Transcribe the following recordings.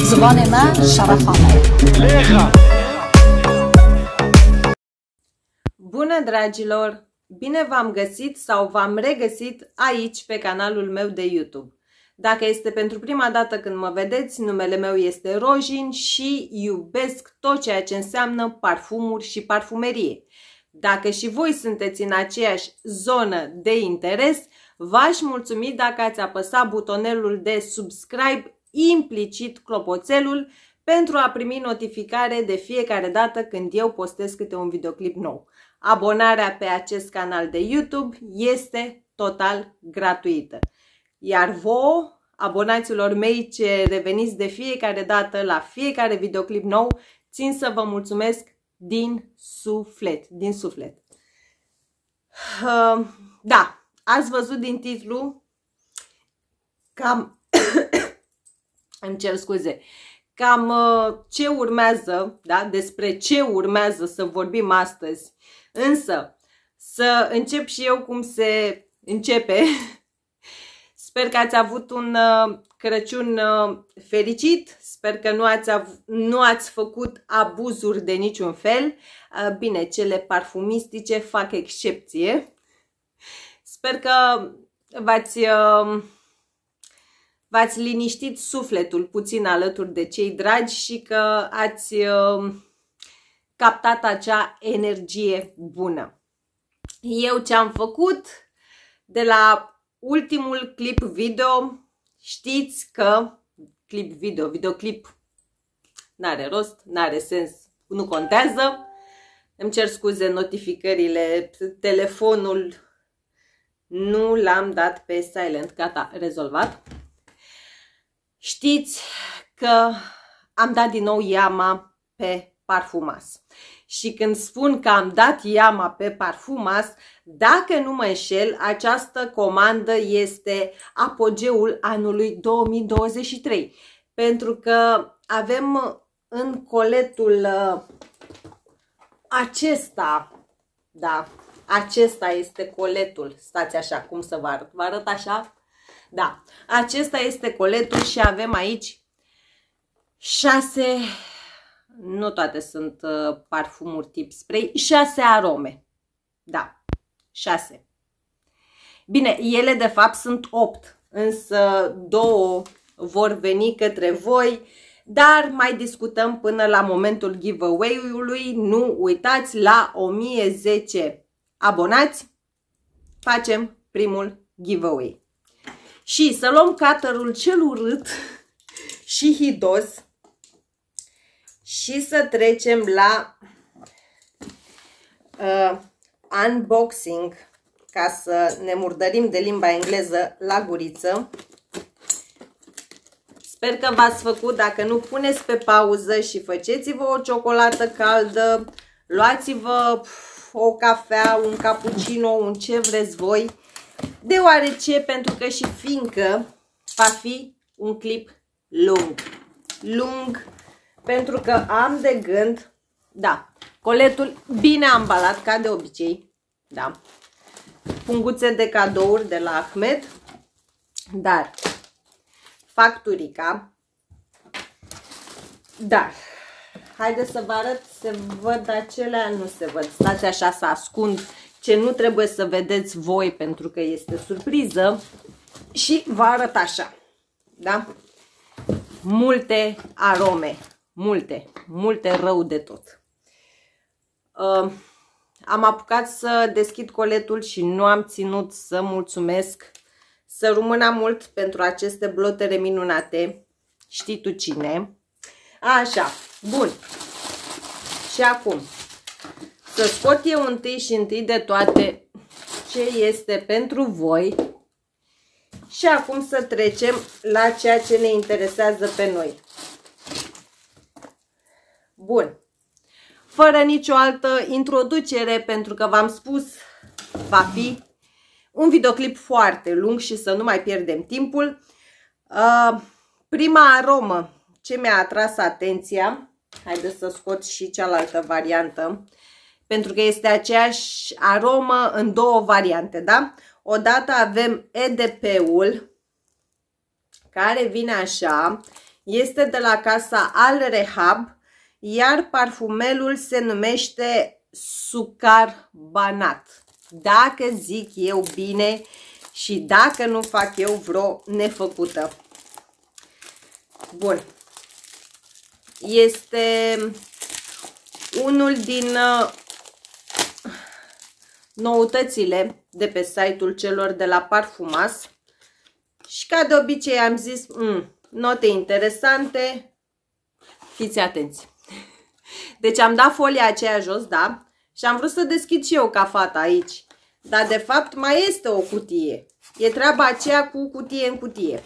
زبان من Bună dragilor! Bine v-am găsit sau v-am regăsit aici pe canalul meu de YouTube. Dacă este pentru prima dată când mă vedeți, numele meu este Rojin și iubesc tot ceea ce înseamnă parfumuri și parfumerie. Dacă și voi sunteți în aceeași zonă de interes, v-aș mulțumi dacă ați apăsat butonelul de subscribe implicit clopoțelul pentru a primi notificare de fiecare dată când eu postez câte un videoclip nou. Abonarea pe acest canal de YouTube este total gratuită. Iar vouă, abonaților mei ce reveniți de fiecare dată la fiecare videoclip nou, țin să vă mulțumesc din suflet, din suflet. da, ați văzut din titlu că am îmi cer scuze, cam uh, ce urmează, da? despre ce urmează să vorbim astăzi. Însă, să încep și eu cum se începe. Sper că ați avut un uh, Crăciun uh, fericit, sper că nu ați, nu ați făcut abuzuri de niciun fel. Bine, cele parfumistice fac excepție. Sper că v-ați v-ați liniștit sufletul puțin alături de cei dragi și că ați um, captat acea energie bună. Eu ce am făcut de la ultimul clip video, știți că clip video, videoclip, n-are rost, n-are sens, nu contează. Îmi cer scuze notificările, telefonul nu l-am dat pe silent, gata, rezolvat. Știți că am dat din nou iama pe parfumas. Și când spun că am dat iama pe parfumas, dacă nu mă înșel, această comandă este apogeul anului 2023. Pentru că avem în coletul uh, acesta, da, acesta este coletul. Stați așa, cum să vă arăt? Vă arăt așa? Da, acesta este coletul și avem aici șase, nu toate sunt uh, parfumuri tip spray, șase arome. Da, șase. Bine, ele de fapt sunt opt, însă două vor veni către voi, dar mai discutăm până la momentul giveaway-ului. Nu uitați, la 1010 abonați facem primul giveaway. Și să luăm cutterul cel urât și hidos și să trecem la uh, unboxing ca să ne murdărim de limba engleză la guriță. Sper că v-ați făcut, dacă nu puneți pe pauză și făceți-vă o ciocolată caldă, luați-vă o cafea, un cappuccino, un ce vreți voi deoarece, pentru că și fiindcă va fi un clip lung. Lung, pentru că am de gând, da, coletul bine ambalat, ca de obicei, da, punguțe de cadouri de la Ahmed, dar facturica, dar haideți să vă arăt, se văd acelea, nu se văd, stați așa să ascund ce nu trebuie să vedeți voi pentru că este surpriză și vă arăt așa, da? Multe arome, multe, multe rău de tot. Uh, am apucat să deschid coletul și nu am ținut să mulțumesc, să rămână mult pentru aceste blotere minunate. Știi tu cine. Așa, bun. Și acum, să scot eu întâi și întâi de toate ce este pentru voi și acum să trecem la ceea ce ne interesează pe noi. Bun. Fără nicio altă introducere, pentru că v-am spus, va fi un videoclip foarte lung și să nu mai pierdem timpul. Uh, prima aromă ce mi-a atras atenția, haideți să scot și cealaltă variantă, pentru că este aceeași aromă în două variante, da? Odată avem EDP-ul, care vine așa, este de la casa Al Rehab, iar parfumelul se numește Sucar Banat. Dacă zic eu bine și dacă nu fac eu vreo nefăcută. Bun. Este unul din uh, noutățile de pe site-ul celor de la Parfumas. Și ca de obicei am zis, mm, note interesante, fiți atenți. Deci am dat folia aceea jos, da? Și am vrut să deschid și eu ca fata aici. Dar de fapt mai este o cutie. E treaba aceea cu cutie în cutie.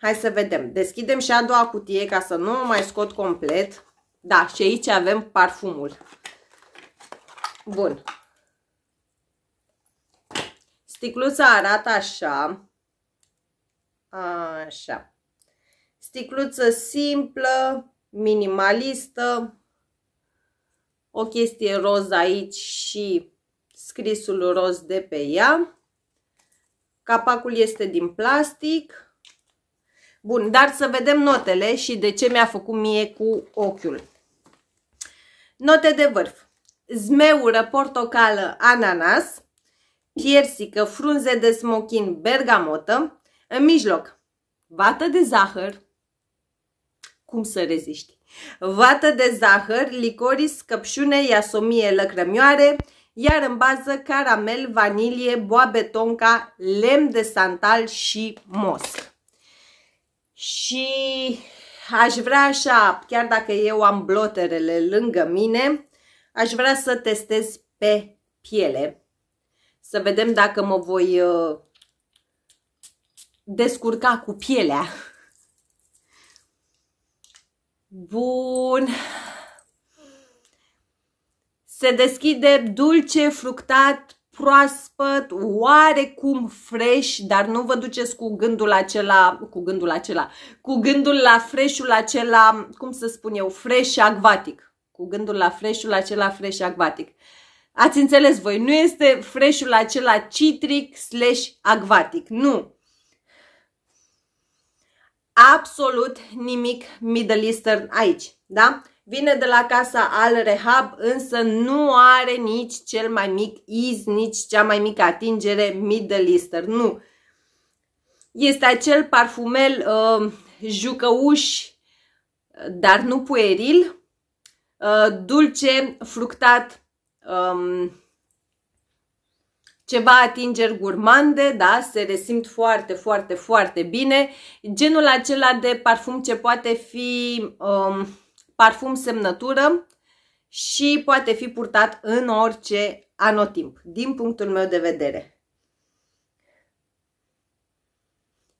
Hai să vedem. Deschidem și a doua cutie ca să nu o mai scot complet. Da, și aici avem parfumul. Bun. Sticluța arată așa. Așa. Sticluță simplă, minimalistă. O chestie roz aici și scrisul roz de pe ea. Capacul este din plastic. Bun, dar să vedem notele și de ce mi-a făcut mie cu ochiul. Note de vârf. Zmeură, portocală, ananas piersică, frunze de smochin, bergamotă, în mijloc vată de zahăr, cum să reziști, vată de zahăr, licoris, căpșune, iasomie lăcrămioare, iar în bază caramel, vanilie, boabe tonca, lemn de santal și mosc. Și aș vrea așa, chiar dacă eu am bloterele lângă mine, aș vrea să testez pe piele să vedem dacă mă voi uh, descurca cu pielea. Bun. Se deschide dulce, fructat, proaspăt, oarecum fresh, dar nu vă duceți cu gândul acela, cu gândul acela, cu gândul la freșul acela, cum să spun eu, fresh acvatic. Cu gândul la freșul acela fresh acvatic. Uh, Ați înțeles voi, nu este freșul acela citric slash acvatic, nu. Absolut nimic Middle Eastern aici, da? Vine de la casa al Rehab, însă nu are nici cel mai mic iz, nici cea mai mică atingere Middle Eastern, nu. Este acel parfumel uh, jucăuș, dar nu pueril, uh, dulce, fructat, um, ceva atingeri gurmande, da, se resimt foarte, foarte, foarte bine. Genul acela de parfum ce poate fi um, parfum semnătură și poate fi purtat în orice anotimp, din punctul meu de vedere.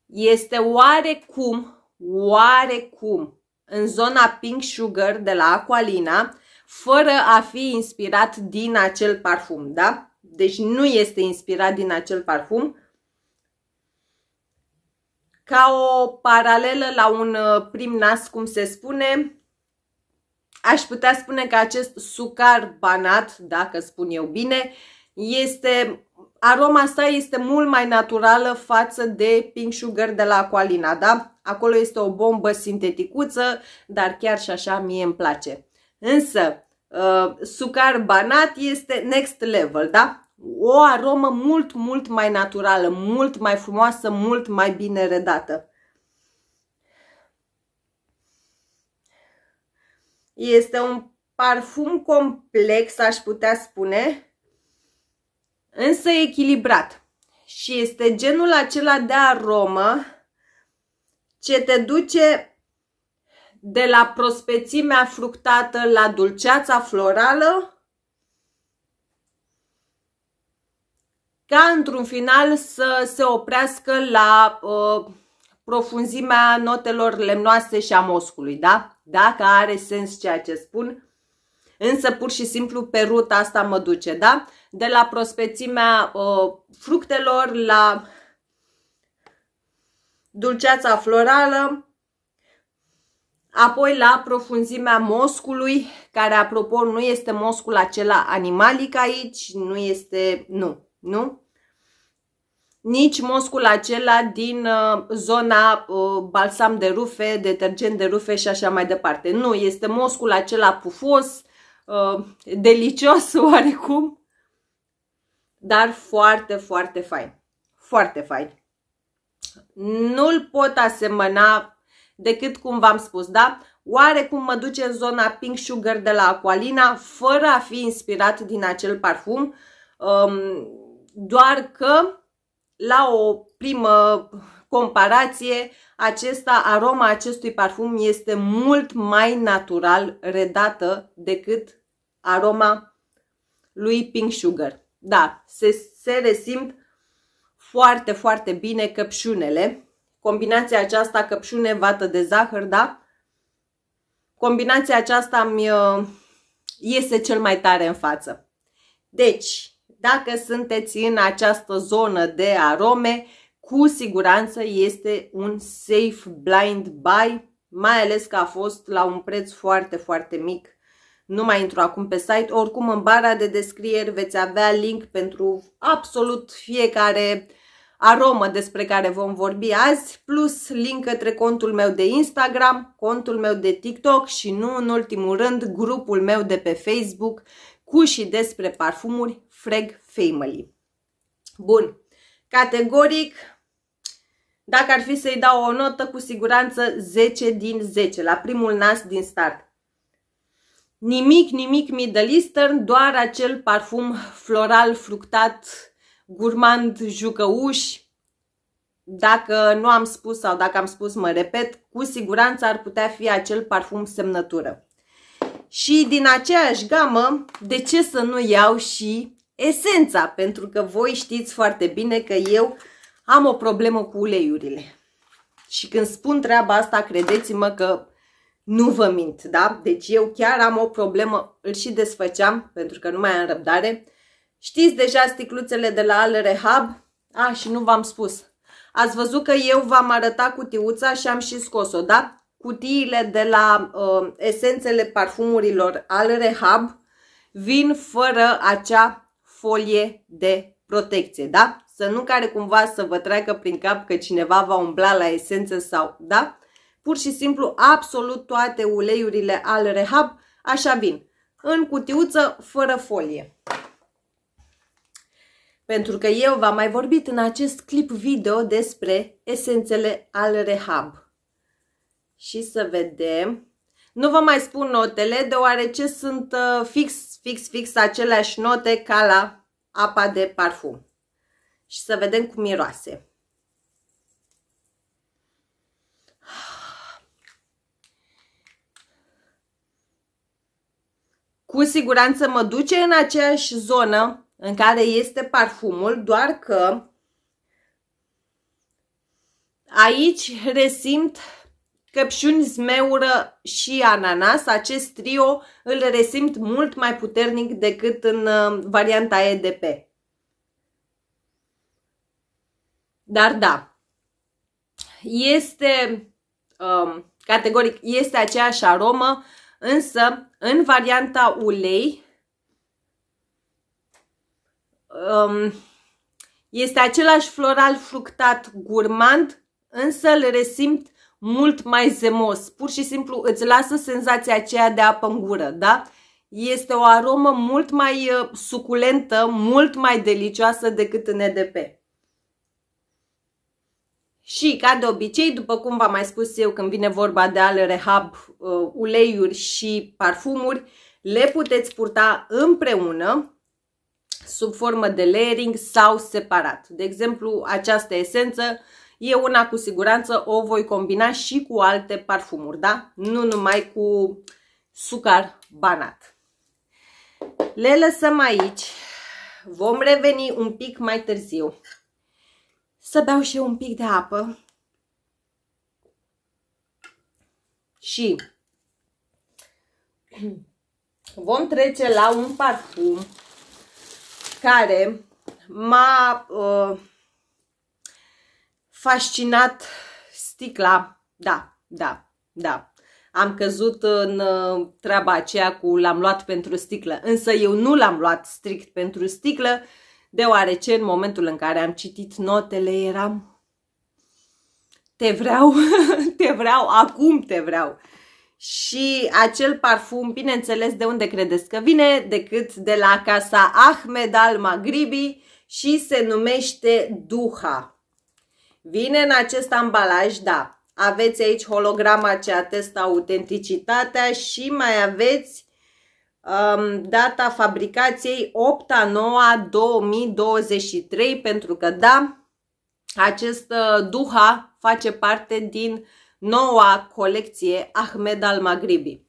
Este oarecum, oarecum, în zona Pink Sugar de la Aqualina, fără a fi inspirat din acel parfum, da? Deci nu este inspirat din acel parfum. Ca o paralelă la un uh, prim nas, cum se spune, aș putea spune că acest sucar banat, dacă spun eu bine, este aroma sa este mult mai naturală față de pink sugar de la Aqualina, da? Acolo este o bombă sinteticuță, dar chiar și așa mie îmi place. Însă, uh, sucar banat este next level, da? O aromă mult, mult mai naturală, mult mai frumoasă, mult mai bine redată. Este un parfum complex, aș putea spune, însă echilibrat. Și este genul acela de aromă ce te duce de la prospețimea fructată la dulceața florală, ca într-un final să se oprească la uh, profunzimea notelor lemnoase și a moscului, da? Dacă are sens ceea ce spun, însă pur și simplu pe ruta asta mă duce, da? De la prospețimea uh, fructelor la dulceața florală, Apoi la profunzimea moscului, care apropo nu este moscul acela animalic aici, nu este, nu, nu? Nici moscul acela din uh, zona uh, balsam de rufe, detergent de rufe și așa mai departe. Nu, este moscul acela pufos, uh, delicios oarecum, dar foarte, foarte fain. Foarte fain. Nu-l pot asemăna decât cum v-am spus, da? Oarecum mă duce în zona Pink Sugar de la Aqualina fără a fi inspirat din acel parfum, um, doar că la o primă comparație, acesta, aroma acestui parfum este mult mai natural redată decât aroma lui Pink Sugar. Da, se, se resimt foarte, foarte bine căpșunele combinația aceasta căpșune, vată de zahăr, da? Combinația aceasta mi uh, iese cel mai tare în față. Deci, dacă sunteți în această zonă de arome, cu siguranță este un safe blind buy, mai ales că a fost la un preț foarte, foarte mic. Nu mai intru acum pe site, oricum în bara de descrieri veți avea link pentru absolut fiecare uh, aromă despre care vom vorbi azi, plus link către contul meu de Instagram, contul meu de TikTok și nu în ultimul rând grupul meu de pe Facebook cu și despre parfumuri Frag Family. Bun, categoric, dacă ar fi să-i dau o notă, cu siguranță 10 din 10, la primul nas din start. Nimic, nimic Middle Eastern, doar acel parfum floral fructat gurmand jucăuși, dacă nu am spus sau dacă am spus, mă repet, cu siguranță ar putea fi acel parfum semnătură. Și din aceeași gamă, de ce să nu iau și esența? Pentru că voi știți foarte bine că eu am o problemă cu uleiurile. Și când spun treaba asta, credeți-mă că nu vă mint, da? Deci eu chiar am o problemă, îl și desfăceam, pentru că nu mai am răbdare, Știți deja sticluțele de la Al Rehab? Ah, și nu v-am spus. Ați văzut că eu v-am arătat cutiuța și am și scos-o, da? Cutiile de la uh, esențele parfumurilor Al Rehab vin fără acea folie de protecție, da? Să nu care cumva să vă treacă prin cap că cineva va umbla la esență sau, da? Pur și simplu, absolut toate uleiurile Al Rehab așa vin. În cutiuță, fără folie pentru că eu v-am mai vorbit în acest clip video despre esențele al rehab. Și să vedem. Nu vă mai spun notele, deoarece sunt uh, fix, fix, fix aceleași note ca la apa de parfum. Și să vedem cum miroase. Cu siguranță mă duce în aceeași zonă în care este parfumul, doar că aici resimt căpșuni, zmeură și ananas. Acest trio îl resimt mult mai puternic decât în uh, varianta EDP. Dar da, este, um, categoric, este aceeași aromă, însă în varianta ulei um, este același floral fructat gurmand, însă îl resimt mult mai zemos. Pur și simplu îți lasă senzația aceea de apă în gură, da? Este o aromă mult mai uh, suculentă, mult mai delicioasă decât în EDP. Și, ca de obicei, după cum v-am mai spus eu când vine vorba de ale rehab, uh, uleiuri și parfumuri, le puteți purta împreună sub formă de layering sau separat. De exemplu, această esență e una cu siguranță o voi combina și cu alte parfumuri, da? Nu numai cu sucar banat. Le lăsăm aici. Vom reveni un pic mai târziu. Să beau și eu un pic de apă. Și vom trece la un parfum care m-a uh, fascinat sticla. Da, da, da. Am căzut în uh, treaba aceea cu l-am luat pentru sticlă, însă eu nu l-am luat strict pentru sticlă, deoarece în momentul în care am citit notele eram te vreau, te vreau, acum te vreau și acel parfum, bineînțeles, de unde credeți că vine, decât de la casa Ahmed al Magribi și se numește Duha. Vine în acest ambalaj, da, aveți aici holograma ce atestă autenticitatea și mai aveți um, data fabricației 8 a 9 -a 2023 pentru că da, acest uh, duha face parte din noua colecție Ahmed al Maghribi.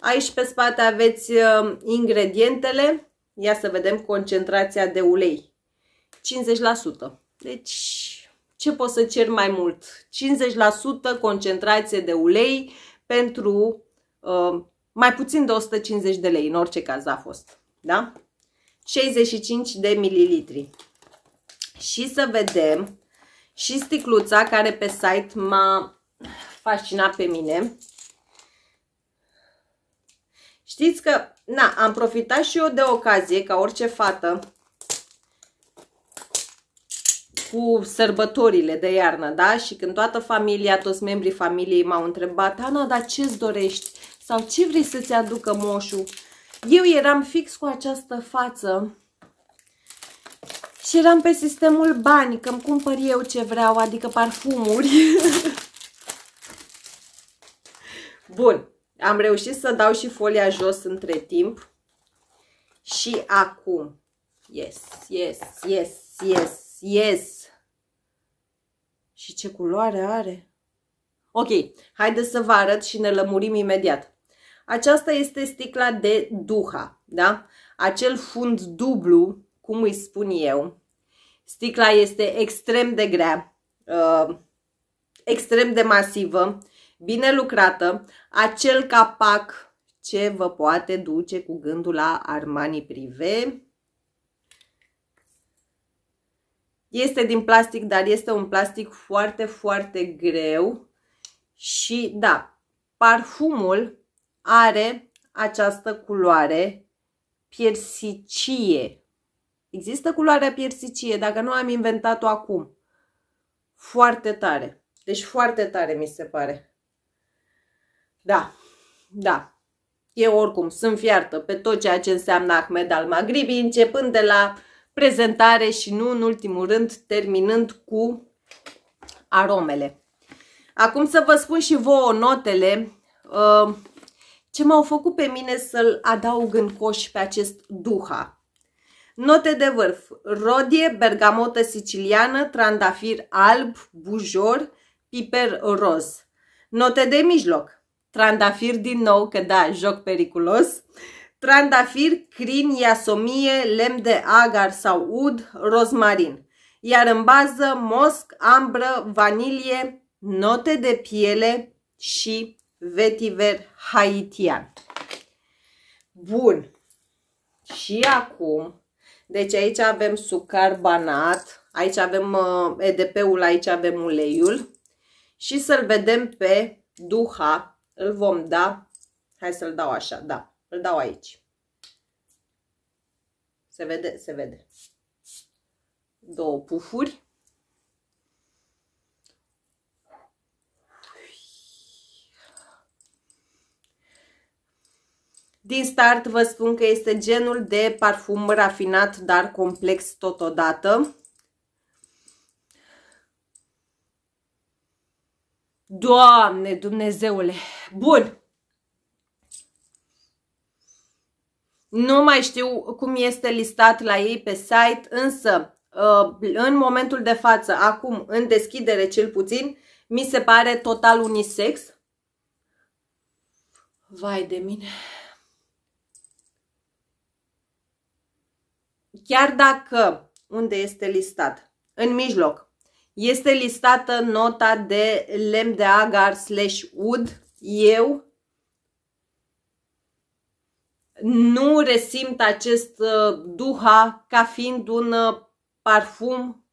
Aici pe spate aveți uh, ingredientele. Ia să vedem concentrația de ulei. 50%. Deci ce poți să cer mai mult? 50% concentrație de ulei pentru uh, mai puțin de 150 de lei, în orice caz a fost. Da? 65 de mililitri. Și să vedem și sticluța care pe site m-a fascinat pe mine. Știți că, na, am profitat și eu de ocazie, ca orice fată, cu sărbătorile de iarnă, da? Și când toată familia, toți membrii familiei m-au întrebat, Ana, dar ce-ți dorești? Sau ce vrei să-ți aducă moșul? Eu eram fix cu această față și eram pe sistemul bani, că îmi cumpăr eu ce vreau, adică parfumuri. Bun, am reușit să dau și folia jos între timp. Și acum. Yes, yes, yes, yes, yes. Și ce culoare are? Ok, haideți să vă arăt și ne lămurim imediat. Aceasta este sticla de duha, da? Acel fund dublu, cum îi spun eu. Sticla este extrem de grea, uh, extrem de masivă bine lucrată, acel capac ce vă poate duce cu gândul la Armani Privé. Este din plastic, dar este un plastic foarte, foarte greu și da, parfumul are această culoare piersicie. Există culoarea piersicie, dacă nu am inventat-o acum. Foarte tare. Deci foarte tare mi se pare. Da, da. Eu oricum sunt fiartă pe tot ceea ce înseamnă Ahmed al Maghribi, începând de la prezentare și nu în ultimul rând terminând cu aromele. Acum să vă spun și vouă notele uh, ce m-au făcut pe mine să-l adaug în coș pe acest duha. Note de vârf, rodie, bergamotă siciliană, trandafir alb, bujor, piper roz. Note de mijloc, trandafir din nou, că da, joc periculos, trandafir, crin, iasomie, lemn de agar sau ud, rozmarin. Iar în bază, mosc, ambră, vanilie, note de piele și vetiver haitian. Bun. Și acum, deci aici avem sucarbanat, aici avem uh, EDP-ul, aici avem uleiul și să-l vedem pe duha îl vom da, hai să-l dau așa, da, îl dau aici. Se vede? Se vede. Două pufuri. Din start vă spun că este genul de parfum rafinat, dar complex totodată. Doamne Dumnezeule! Bun! Nu mai știu cum este listat la ei pe site, însă uh, în momentul de față, acum, în deschidere cel puțin, mi se pare total unisex. Vai de mine! Chiar dacă, unde este listat? În mijloc. Este listată nota de lemn de agar slash ud. Eu nu resimt acest uh, duha ca fiind un uh, parfum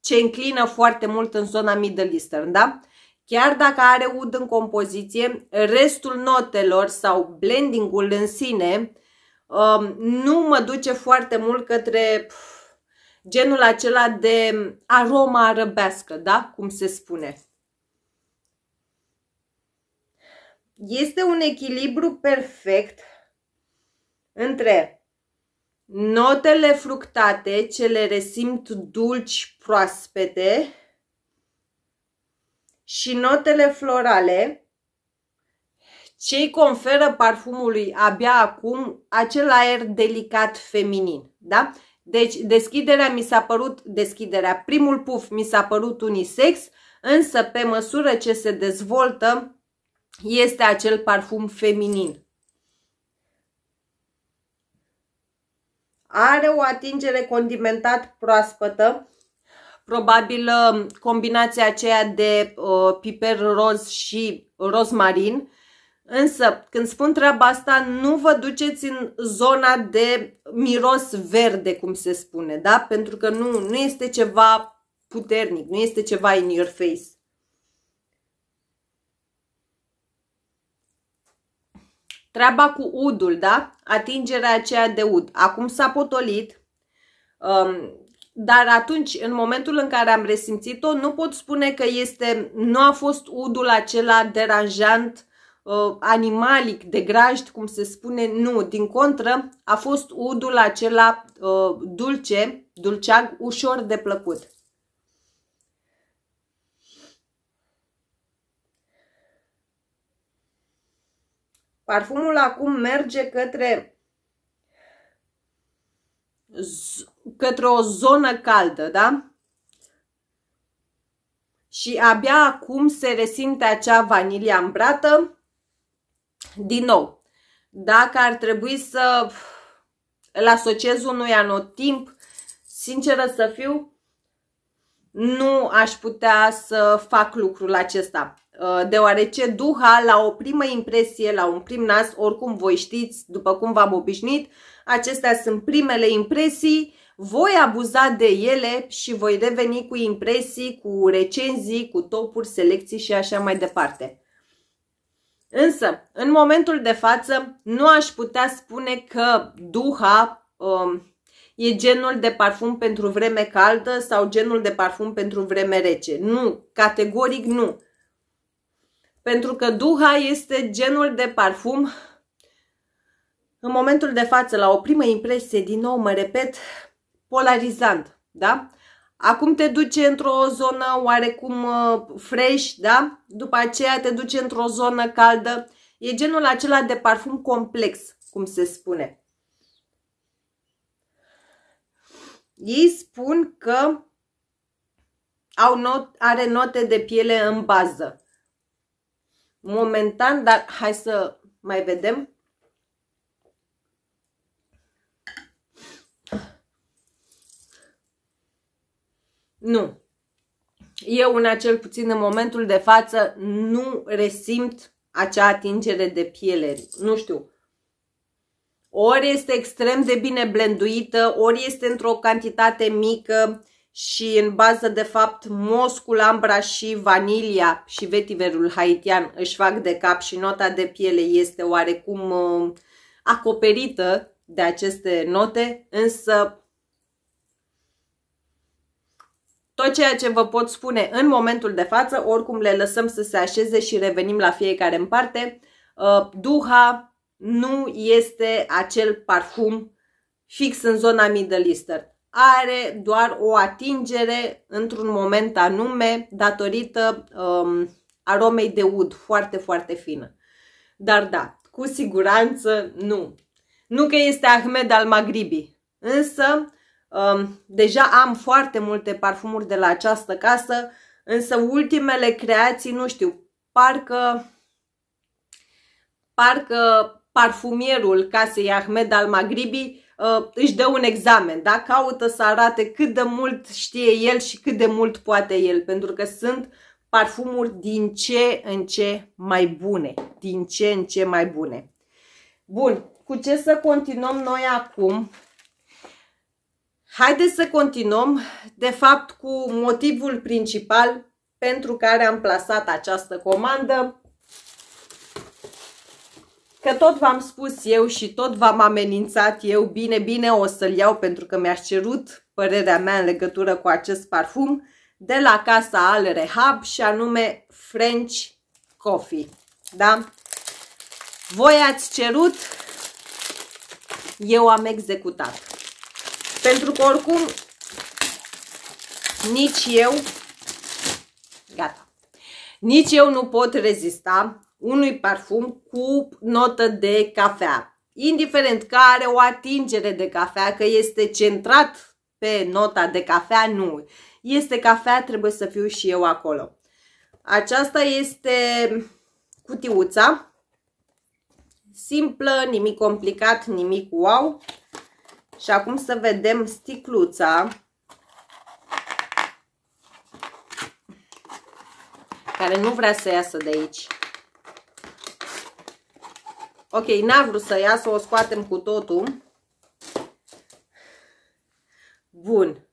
ce înclină foarte mult în zona Middle Eastern, da? Chiar dacă are ud în compoziție, restul notelor sau blendingul în sine um, nu mă duce foarte mult către pf, genul acela de aroma răbească, da? Cum se spune. Este un echilibru perfect între notele fructate, cele resimt dulci, proaspete, și notele florale, cei conferă parfumului abia acum acel aer delicat feminin, da? Deci deschiderea mi s-a părut, deschiderea, primul puf mi s-a părut unisex, însă pe măsură ce se dezvoltă este acel parfum feminin. Are o atingere condimentat proaspătă, probabil um, combinația aceea de uh, piper roz și rozmarin, Însă, când spun treaba asta, nu vă duceți în zona de miros verde, cum se spune, da? Pentru că nu, nu este ceva puternic, nu este ceva in your face. Treaba cu udul, da? Atingerea aceea de ud. Acum s-a potolit, um, dar atunci, în momentul în care am resimțit-o, nu pot spune că este, nu a fost udul acela deranjant uh, animalic, de grajd, cum se spune, nu. Din contră, a fost udul acela uh, dulce, dulceag, ușor de plăcut. Parfumul acum merge către, către o zonă caldă, da? Și abia acum se resimte acea vanilie ambrată din nou, dacă ar trebui să îl asociez unui anotimp, sinceră să fiu, nu aș putea să fac lucrul acesta. Uh, deoarece duha, la o primă impresie, la un prim nas, oricum voi știți, după cum v-am obișnuit, acestea sunt primele impresii, voi abuza de ele și voi reveni cu impresii, cu recenzii, cu topuri, selecții și așa mai departe. Însă, în momentul de față, nu aș putea spune că Duha um, e genul de parfum pentru vreme caldă sau genul de parfum pentru vreme rece. Nu, categoric nu. Pentru că Duha este genul de parfum în momentul de față, la o primă impresie, din nou mă repet, polarizant, da? Acum te duce într-o zonă oarecum uh, fresh, da? După aceea te duce într-o zonă caldă. E genul acela de parfum complex, cum se spune. Ei spun că au not, are note de piele în bază. Momentan, dar hai să mai vedem. Nu. Eu, în acel puțin în momentul de față, nu resimt acea atingere de piele. Nu știu. Ori este extrem de bine blenduită, ori este într-o cantitate mică și în bază de fapt moscul, ambra și vanilia și vetiverul haitian își fac de cap și nota de piele este oarecum uh, acoperită de aceste note, însă Tot ceea ce vă pot spune în momentul de față, oricum le lăsăm să se așeze și revenim la fiecare în parte. Uh, Duha nu este acel parfum fix în zona Middle Eastern. Are doar o atingere într-un moment anume datorită um, aromei de ud foarte, foarte fină. Dar da, cu siguranță nu. Nu că este Ahmed al Maghribi, însă Um, deja am foarte multe parfumuri de la această casă, însă ultimele creații, nu știu, parcă, parcă parfumierul casei Ahmed al Magribi uh, își dă un examen, da? caută să arate cât de mult știe el și cât de mult poate el, pentru că sunt parfumuri din ce în ce mai bune, din ce în ce mai bune. Bun, cu ce să continuăm noi acum? Haideți să continuăm, de fapt, cu motivul principal pentru care am plasat această comandă. Că tot v-am spus eu și tot v-am amenințat eu, bine, bine, o să-l iau pentru că mi-aș cerut părerea mea în legătură cu acest parfum de la casa Al Rehab și anume French Coffee. Da? Voi ați cerut, eu am executat. Pentru că oricum nici eu, gata, nici eu nu pot rezista unui parfum cu notă de cafea. Indiferent că are o atingere de cafea, că este centrat pe nota de cafea, nu. Este cafea, trebuie să fiu și eu acolo. Aceasta este cutiuța simplă, nimic complicat, nimic wow. Și acum să vedem sticluța care nu vrea să iasă de aici. Ok, n-a vrut să iasă, o scoatem cu totul. Bun.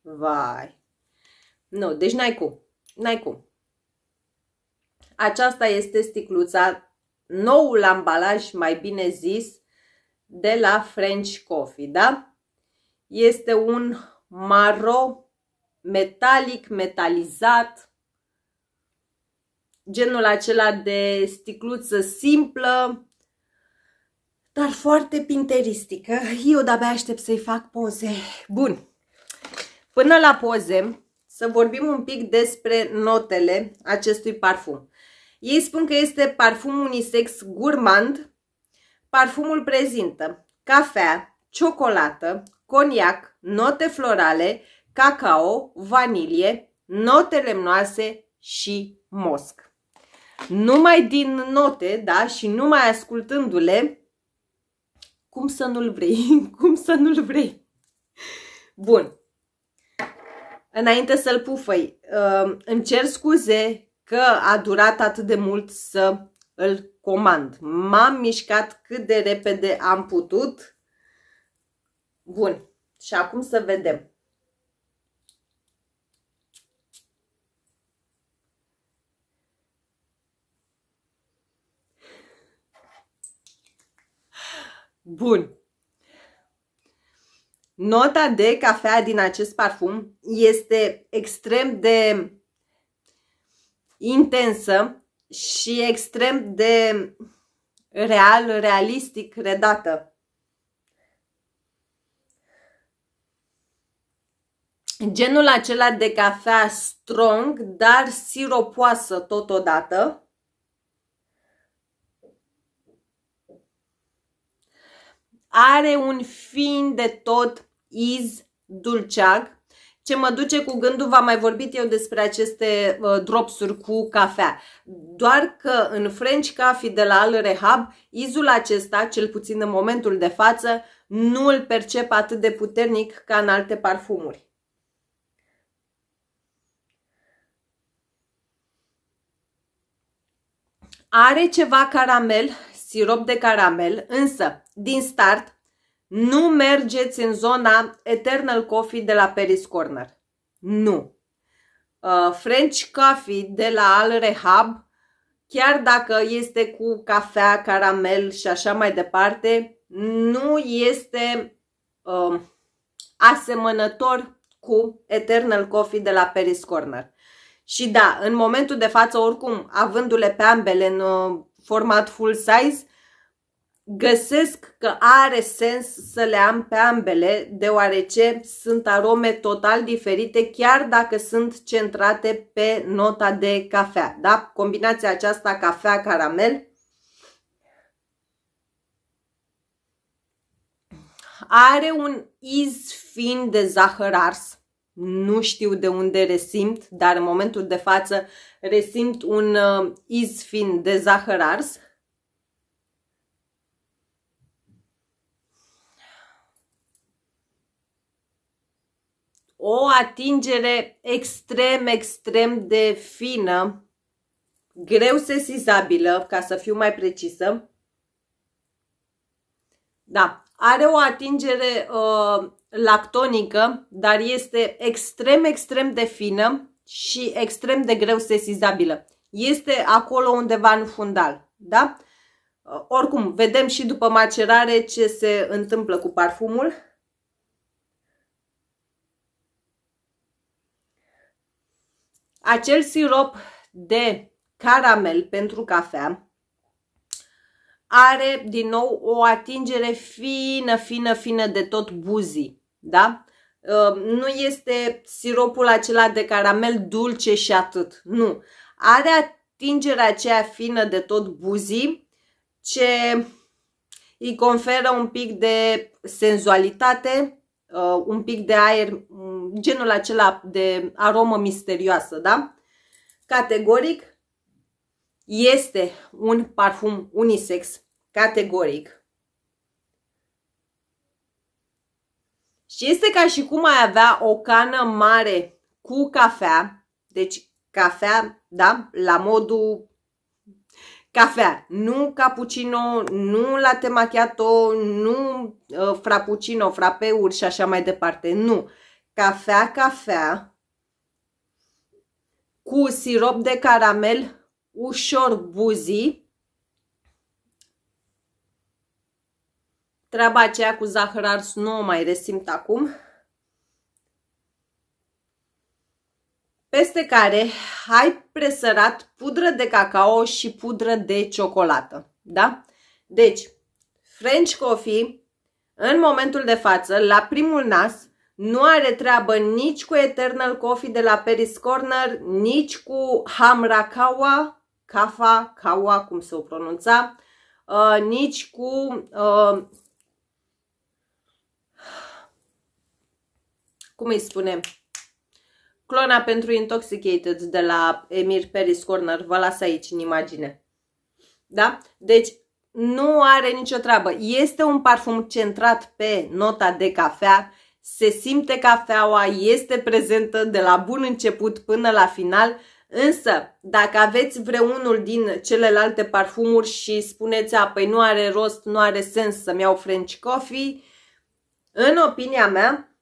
Vai. Nu, deci n-ai cum. N-ai cum. Aceasta este sticluța, noul ambalaj, mai bine zis, de la French Coffee, da? Este un maro metalic, metalizat, genul acela de sticluță simplă, dar foarte pinteristică. Eu de-abia aștept să-i fac poze. Bun, până la poze, să vorbim un pic despre notele acestui parfum. Ei spun că este parfum unisex gourmand, Parfumul prezintă cafea, ciocolată, coniac, note florale, cacao, vanilie, note lemnoase și mosc. Numai din note, da, și numai ascultându-le, cum să nu-l vrei, cum să nu-l vrei. Bun. Înainte să-l pufăi, uh, îmi cer scuze că a durat atât de mult să îl comand. M-am mișcat cât de repede am putut. Bun. Și acum să vedem. Bun. Nota de cafea din acest parfum este extrem de intensă, și extrem de real, realistic redată. Genul acela de cafea strong, dar siropoasă totodată. Are un fin de tot iz dulceag ce mă duce cu gândul, v-am mai vorbit eu despre aceste uh, dropsuri cu cafea. Doar că în French Coffee de la Al Rehab, izul acesta, cel puțin în momentul de față, nu îl percep atât de puternic ca în alte parfumuri. Are ceva caramel, sirop de caramel, însă, din start, nu mergeți în zona Eternal Coffee de la Paris Corner. Nu. Uh, French Coffee de la Al Rehab, chiar dacă este cu cafea, caramel și așa mai departe, nu este uh, asemănător cu Eternal Coffee de la Paris Corner. Și da, în momentul de față, oricum, avându-le pe ambele în uh, format full size, găsesc că are sens să le am pe ambele, deoarece sunt arome total diferite, chiar dacă sunt centrate pe nota de cafea. Da? Combinația aceasta cafea-caramel are un iz fin de zahăr ars. Nu știu de unde resimt, dar în momentul de față resimt un uh, iz fin de zahăr ars o atingere extrem, extrem de fină, greu sesizabilă, ca să fiu mai precisă. Da, are o atingere uh, lactonică, dar este extrem, extrem de fină și extrem de greu sesizabilă. Este acolo undeva în fundal, da? Uh, oricum, vedem și după macerare ce se întâmplă cu parfumul. acel sirop de caramel pentru cafea are din nou o atingere fină, fină, fină de tot buzii, da? Ă, nu este siropul acela de caramel dulce și atât, nu. Are atingerea aceea fină de tot buzii ce îi conferă un pic de senzualitate, ă, un pic de aer genul acela de aromă misterioasă, da? Categoric este un parfum unisex, categoric. Și este ca și cum ai avea o cană mare cu cafea, deci cafea, da, la modul cafea, nu cappuccino, nu latte macchiato, nu uh, frappuccino, frapeuri și așa mai departe, nu cafea, cafea cu sirop de caramel ușor buzi. Treaba aceea cu zahăr ars nu o mai resimt acum. Peste care ai presărat pudră de cacao și pudră de ciocolată. Da? Deci, French Coffee, în momentul de față, la primul nas, nu are treabă nici cu Eternal Coffee de la Paris Corner, nici cu Hamrakawa, Kafa, Kawa, cum se o pronunța, uh, nici cu... Uh, cum îi spunem? Clona pentru Intoxicated de la Emir Paris Corner, vă las aici în imagine. Da? Deci nu are nicio treabă. Este un parfum centrat pe nota de cafea, se simte cafeaua, este prezentă de la bun început până la final, însă dacă aveți vreunul din celelalte parfumuri și spuneți, a, păi nu are rost, nu are sens să-mi iau French Coffee, în opinia mea,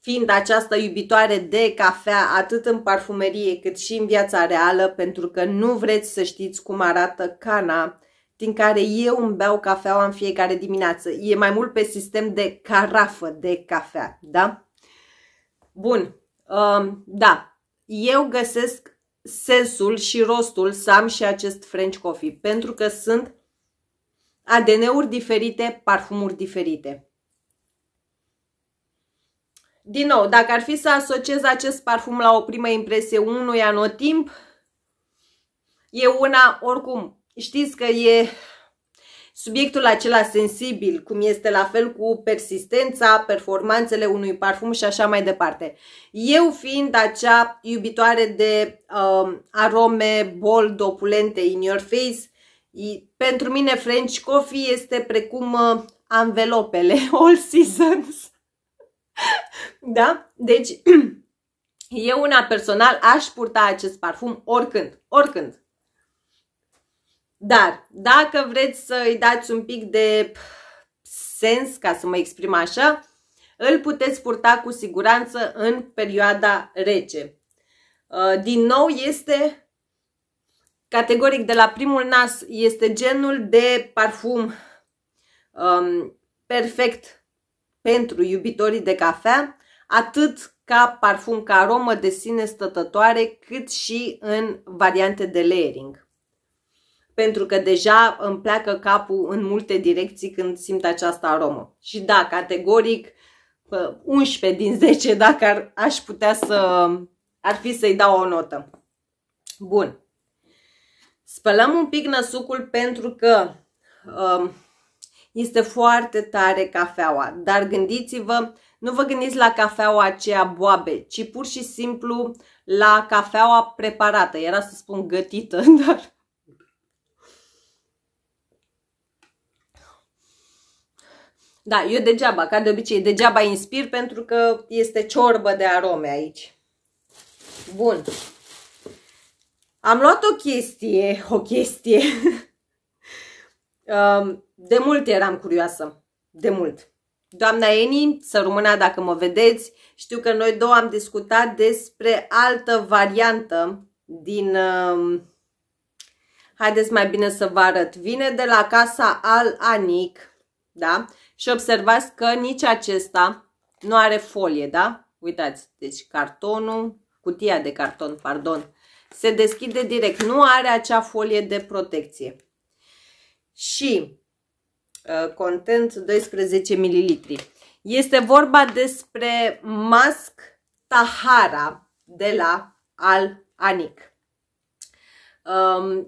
fiind această iubitoare de cafea atât în parfumerie cât și în viața reală, pentru că nu vreți să știți cum arată cana din care eu îmi beau cafeaua în fiecare dimineață. E mai mult pe sistem de carafă de cafea, da? Bun, um, da, eu găsesc sensul și rostul să am și acest French Coffee, pentru că sunt ADN-uri diferite, parfumuri diferite. Din nou, dacă ar fi să asociez acest parfum la o primă impresie unui anotimp, e una, oricum, Știți că e subiectul acela sensibil, cum este la fel cu persistența, performanțele unui parfum și așa mai departe. Eu fiind acea iubitoare de um, arome bold, opulente, in your face, pentru mine French Coffee este precum uh, anvelopele, all seasons. da? Deci, eu una personal aș purta acest parfum oricând, oricând. Dar dacă vreți să îi dați un pic de sens, ca să mă exprim așa, îl puteți purta cu siguranță în perioada rece. Uh, din nou este categoric de la primul nas, este genul de parfum um, perfect pentru iubitorii de cafea, atât ca parfum, ca aromă de sine stătătoare, cât și în variante de layering pentru că deja îmi pleacă capul în multe direcții când simt această aromă. Și da, categoric, 11 din 10 dacă ar, aș putea să, ar fi să-i dau o notă. Bun. Spălăm un pic năsucul pentru că um, este foarte tare cafeaua, dar gândiți-vă, nu vă gândiți la cafeaua aceea boabe, ci pur și simplu la cafeaua preparată. Era să spun gătită, dar Da, eu degeaba, ca de obicei, degeaba inspir pentru că este ciorbă de arome aici. Bun. Am luat o chestie, o chestie. Um, de mult eram curioasă, de mult. Doamna Eni, să rămână dacă mă vedeți, știu că noi două am discutat despre altă variantă din... Um, haideți mai bine să vă arăt. Vine de la casa al Anic, da? Și observați că nici acesta nu are folie, da? Uitați, deci cartonul, cutia de carton, pardon, se deschide direct, nu are acea folie de protecție. Și uh, content 12 ml. Este vorba despre mask Tahara de la Al Anic.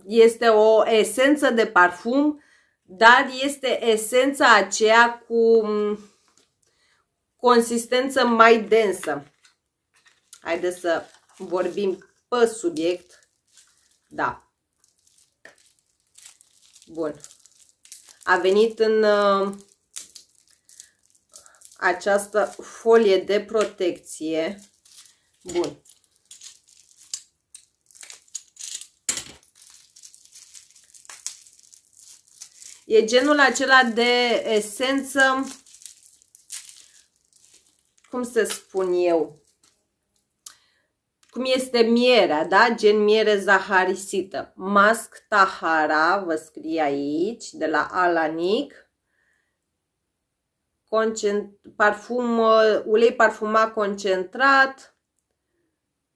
Este o esență de parfum dar este esența aceea cu mm, consistență mai densă. Haideți să vorbim pe subiect. Da. Bun. A venit în uh, această folie de protecție. Bun. E genul acela de esență, cum să spun eu, cum este mierea, da? Gen miere zaharisită. Mask Tahara, vă scrie aici, de la Alanic. Concent... Parfum, ulei parfumat concentrat,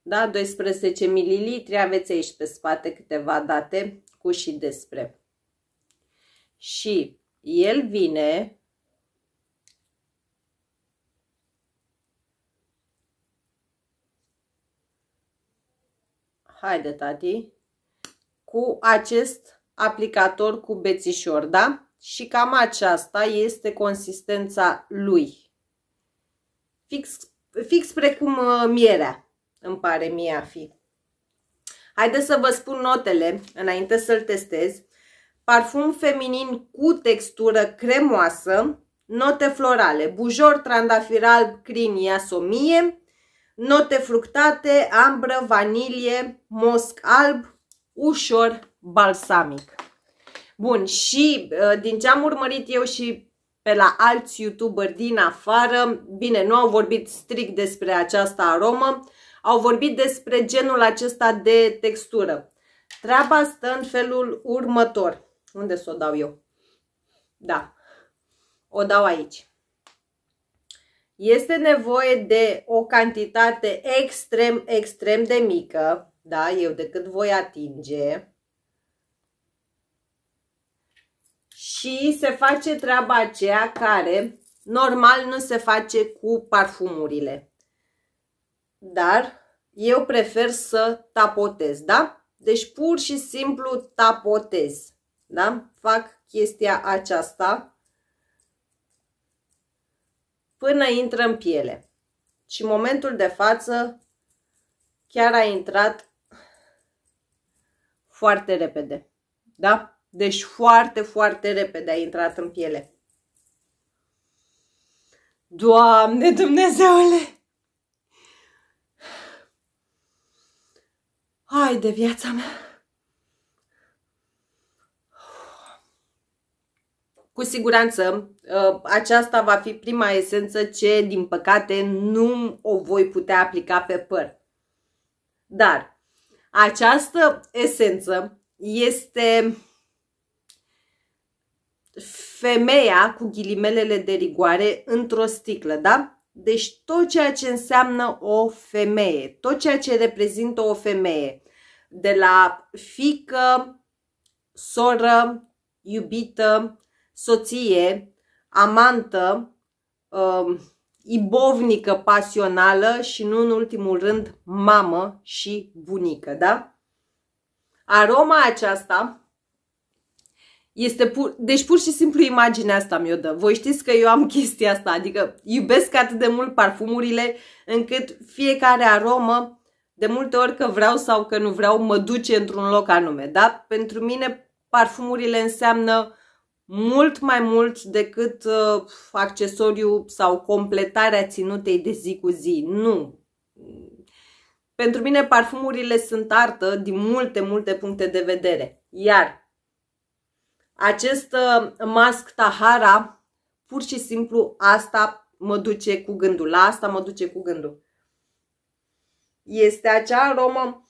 da? 12 ml, aveți aici pe spate câteva date cu și despre și el vine haide tati, cu acest aplicator cu bețișor, da? Și cam aceasta este consistența lui. Fix, fix precum uh, mierea, îmi pare mie a fi. Haideți să vă spun notele înainte să-l testez parfum feminin cu textură cremoasă, note florale, bujor, trandafir alb, crin, iasomie, note fructate, ambră, vanilie, mosc alb, ușor balsamic. Bun, și uh, din ce am urmărit eu și pe la alți youtuberi din afară, bine, nu au vorbit strict despre această aromă, au vorbit despre genul acesta de textură. Treaba stă în felul următor. Unde să o dau eu? Da, o dau aici. Este nevoie de o cantitate extrem, extrem de mică, da, eu de cât voi atinge. Și se face treaba aceea care normal nu se face cu parfumurile. Dar eu prefer să tapotez, da? Deci pur și simplu tapotez. Da? Fac chestia aceasta până intră în piele. Și în momentul de față chiar a intrat foarte repede. Da? Deci foarte, foarte repede a intrat în piele. Doamne Dumnezeule! Hai de viața mea! Cu siguranță uh, aceasta va fi prima esență ce, din păcate, nu o voi putea aplica pe păr. Dar această esență este femeia cu ghilimelele de rigoare într-o sticlă, da? Deci tot ceea ce înseamnă o femeie, tot ceea ce reprezintă o femeie, de la fică, soră, iubită, soție, amantă, um, ibovnică, pasională și nu în ultimul rând mamă și bunică, da? Aroma aceasta este pur... Deci pur și simplu imaginea asta mi-o dă. Voi știți că eu am chestia asta, adică iubesc atât de mult parfumurile încât fiecare aromă, de multe ori că vreau sau că nu vreau, mă duce într-un loc anume, da? Pentru mine parfumurile înseamnă mult mai mult decât uh, accesoriu sau completarea ținutei de zi cu zi. Nu. Pentru mine parfumurile sunt artă din multe, multe puncte de vedere. Iar acest uh, mask Tahara, pur și simplu asta mă duce cu gândul, la asta mă duce cu gândul. Este acea aromă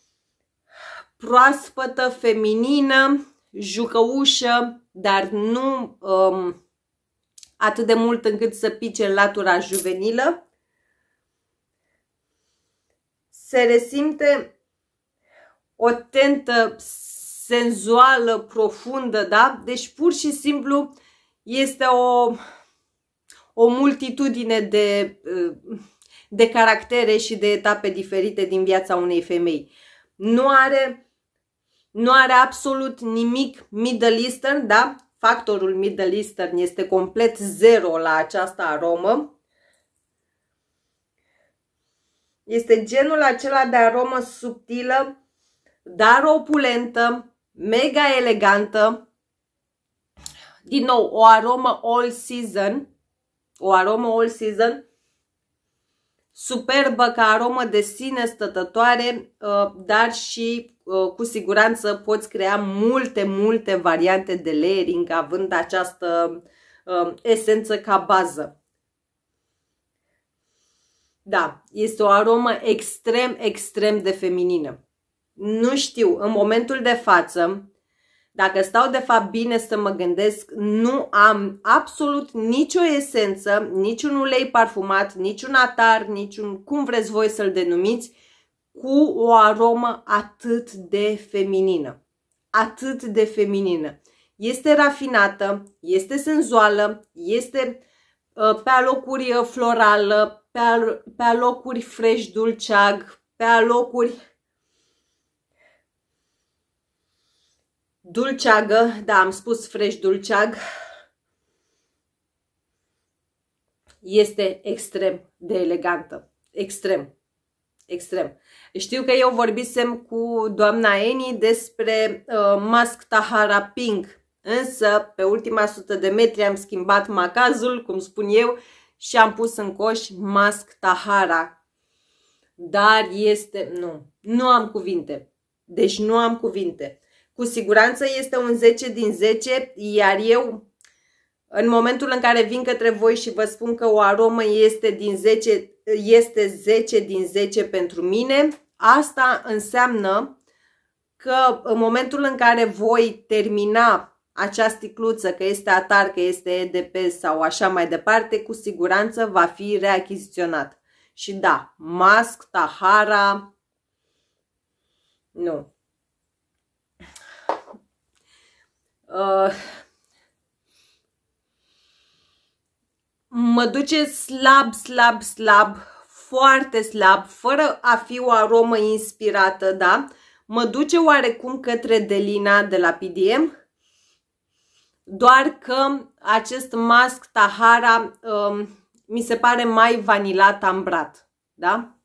proaspătă, feminină, jucăușă, dar nu um, atât de mult încât să pice în latura juvenilă. Se resimte o tentă senzuală, profundă, da? Deci pur și simplu este o, o multitudine de, de caractere și de etape diferite din viața unei femei. Nu are nu are absolut nimic Middle Eastern, da? Factorul Middle Eastern este complet zero la această aromă. Este genul acela de aromă subtilă, dar opulentă, mega elegantă. Din nou, o aromă all season, o aromă all season superbă ca aromă de sine stătătoare, uh, dar și uh, cu siguranță poți crea multe, multe variante de layering având această uh, esență ca bază. Da, este o aromă extrem, extrem de feminină. Nu știu, în momentul de față, dacă stau de fapt bine să mă gândesc, nu am absolut nicio esență, niciun ulei parfumat, niciun atar, niciun cum vreți voi să-l denumiți, cu o aromă atât de feminină. Atât de feminină. Este rafinată, este senzuală, este uh, pe alocuri uh, florală, pe, alocuri fresh dulceag, pe alocuri Dulceagă, da, am spus fresh dulceag. Este extrem de elegantă. Extrem. Extrem. Știu că eu vorbisem cu doamna Eni despre uh, mask Tahara Pink, însă pe ultima sută de metri am schimbat macazul, cum spun eu, și am pus în coș mask Tahara. Dar este... Nu, nu am cuvinte. Deci nu am cuvinte. Cu siguranță este un 10 din 10, iar eu, în momentul în care vin către voi și vă spun că o aromă este, din 10, este 10 din 10 pentru mine, asta înseamnă că în momentul în care voi termina acea sticluță, că este atar, că este EDP sau așa mai departe, cu siguranță va fi reachiziționat. Și da, mask, tahara, nu. Ă, mă duce slab, slab, slab, foarte slab, fără a fi o aromă inspirată, da? Mă duce oarecum către Delina de la PDM, doar că acest mask Tahara um, mi se pare mai vanilat ambrat, da?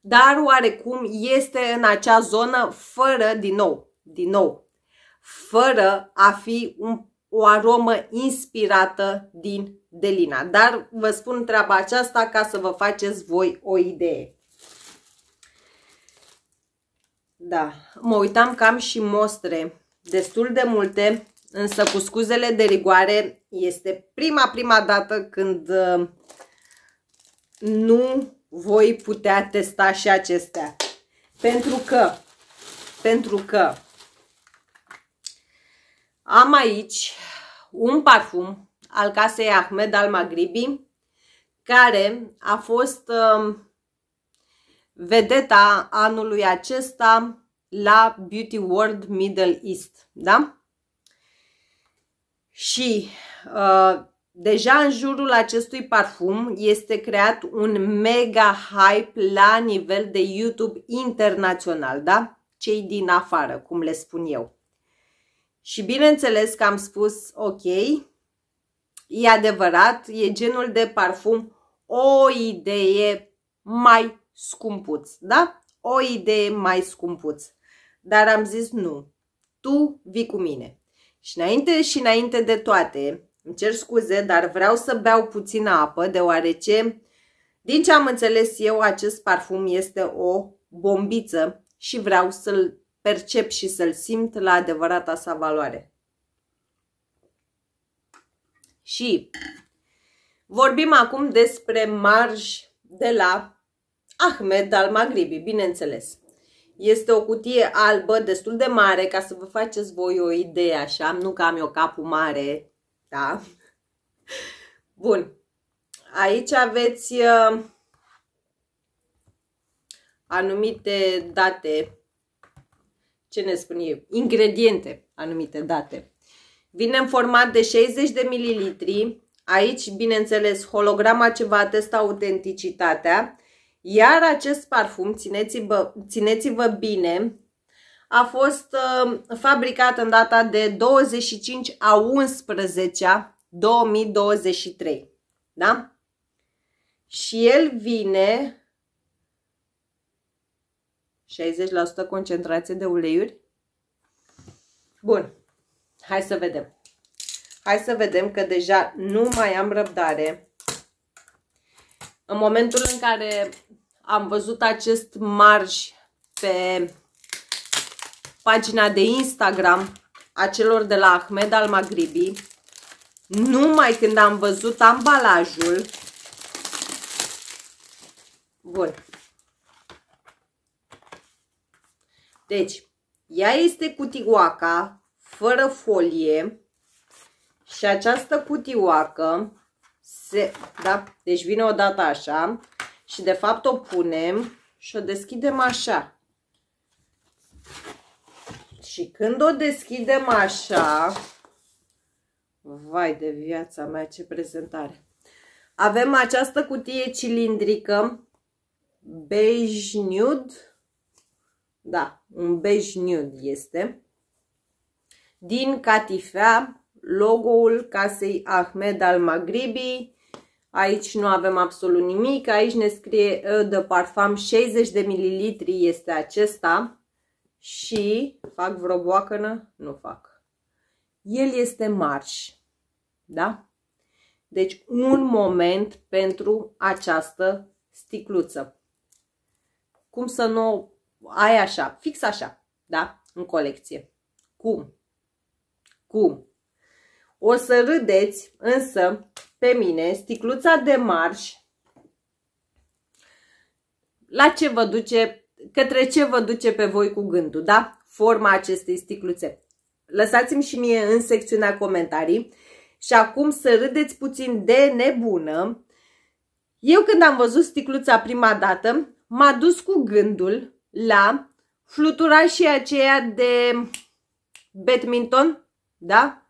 Dar oarecum este în acea zonă fără, din nou, din nou, fără a fi un, o aromă inspirată din Delina. Dar vă spun treaba aceasta ca să vă faceți voi o idee. Da, mă uitam cam și mostre destul de multe, însă cu scuzele de rigoare este prima, prima dată când uh, nu voi putea testa și acestea. Pentru că, pentru că am aici un parfum al casei Ahmed al Maghribi care a fost um, vedeta anului acesta la Beauty World Middle East, da? Și uh, deja în jurul acestui parfum este creat un mega hype la nivel de YouTube internațional, da? Cei din afară, cum le spun eu. Și bineînțeles că am spus ok, e adevărat, e genul de parfum o idee mai scumpuț, da? O idee mai scumpuț. Dar am zis nu, tu vii cu mine. Și înainte și înainte de toate, îmi cer scuze, dar vreau să beau puțină apă, deoarece, din ce am înțeles eu, acest parfum este o bombiță și vreau să-l percep și să-l simt la adevărata sa valoare. Și vorbim acum despre marj de la Ahmed al Maghribi, bineînțeles. Este o cutie albă destul de mare, ca să vă faceți voi o idee așa, nu că am eu capul mare, da? Bun. Aici aveți uh, anumite date ce ne spun eu, ingrediente anumite date. Vine în format de 60 de mililitri, aici, bineînțeles, holograma ce vă atesta autenticitatea, iar acest parfum, țineți-vă, țineți-vă bine, a fost uh, fabricat în data de 25 a 11 2023. Da? Și el vine 60% concentrație de uleiuri. Bun, hai să vedem. Hai să vedem că deja nu mai am răbdare. În momentul în care am văzut acest marj pe pagina de Instagram a celor de la Ahmed al Maghribi, numai când am văzut ambalajul, bun, Deci, ea este cutioaca fără folie și această cutioacă se, da, deci vine odată așa și de fapt o punem și o deschidem așa. Și când o deschidem așa, vai de viața mea ce prezentare, avem această cutie cilindrică, beige nude, da, un bej nude este. Din catifea, logo-ul casei Ahmed al Maghribi. Aici nu avem absolut nimic. Aici ne scrie ă, de parfum 60 de mililitri este acesta. Și fac vreo boacănă? Nu fac. El este marș. Da? Deci un moment pentru această sticluță. Cum să nu ai așa, fix așa, da? În colecție. Cum? Cum? O să râdeți, însă, pe mine, sticluța de marș, la ce vă duce, către ce vă duce pe voi cu gândul, da? Forma acestei sticluțe. Lăsați-mi și mie în secțiunea comentarii și acum să râdeți puțin de nebună. Eu când am văzut sticluța prima dată, m-a dus cu gândul la fluturașii aceia de badminton, da?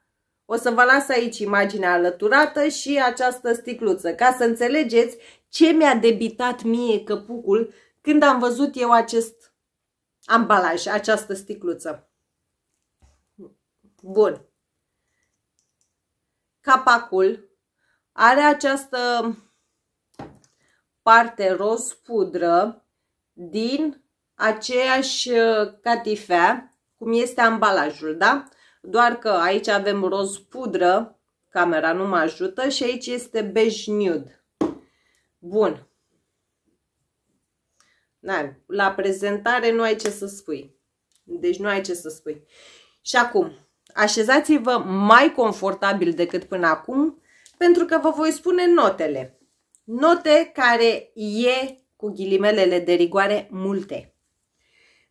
O să vă las aici imaginea alăturată și această sticluță, ca să înțelegeți ce mi-a debitat mie căpucul când am văzut eu acest ambalaj, această sticluță. Bun. Capacul are această parte roz pudră din aceeași uh, catifea, cum este ambalajul, da? Doar că aici avem roz pudră, camera nu mă ajută, și aici este bej nude. Bun. Da, la prezentare nu ai ce să spui. Deci nu ai ce să spui. Și acum, așezați-vă mai confortabil decât până acum, pentru că vă voi spune notele. Note care e, ghilimelele de rigoare, multe.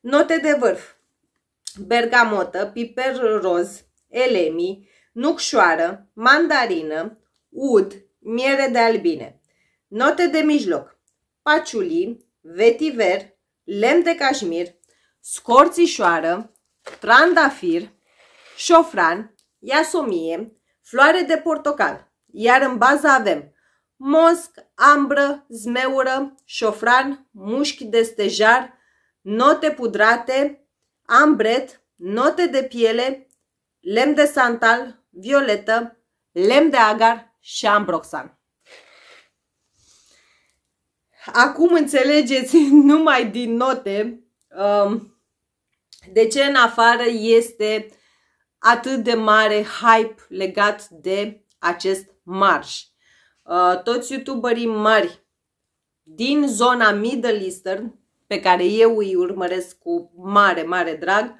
Note de vârf. Bergamotă, piper roz, elemi, nucșoară, mandarină, ud, miere de albine. Note de mijloc. Paciulii, vetiver, lemn de cașmir, scorțișoară, trandafir, șofran, iasomie, floare de portocal. Iar în bază avem mosc, ambră, zmeură, șofran, mușchi de stejar, note pudrate, ambret, note de piele, lemn de santal, violetă, lemn de agar și ambroxan. Acum înțelegeți numai din note um, de ce în afară este atât de mare hype legat de acest marș. Uh, toți youtuberii mari din zona Middle Eastern pe care eu îi urmăresc cu mare, mare drag,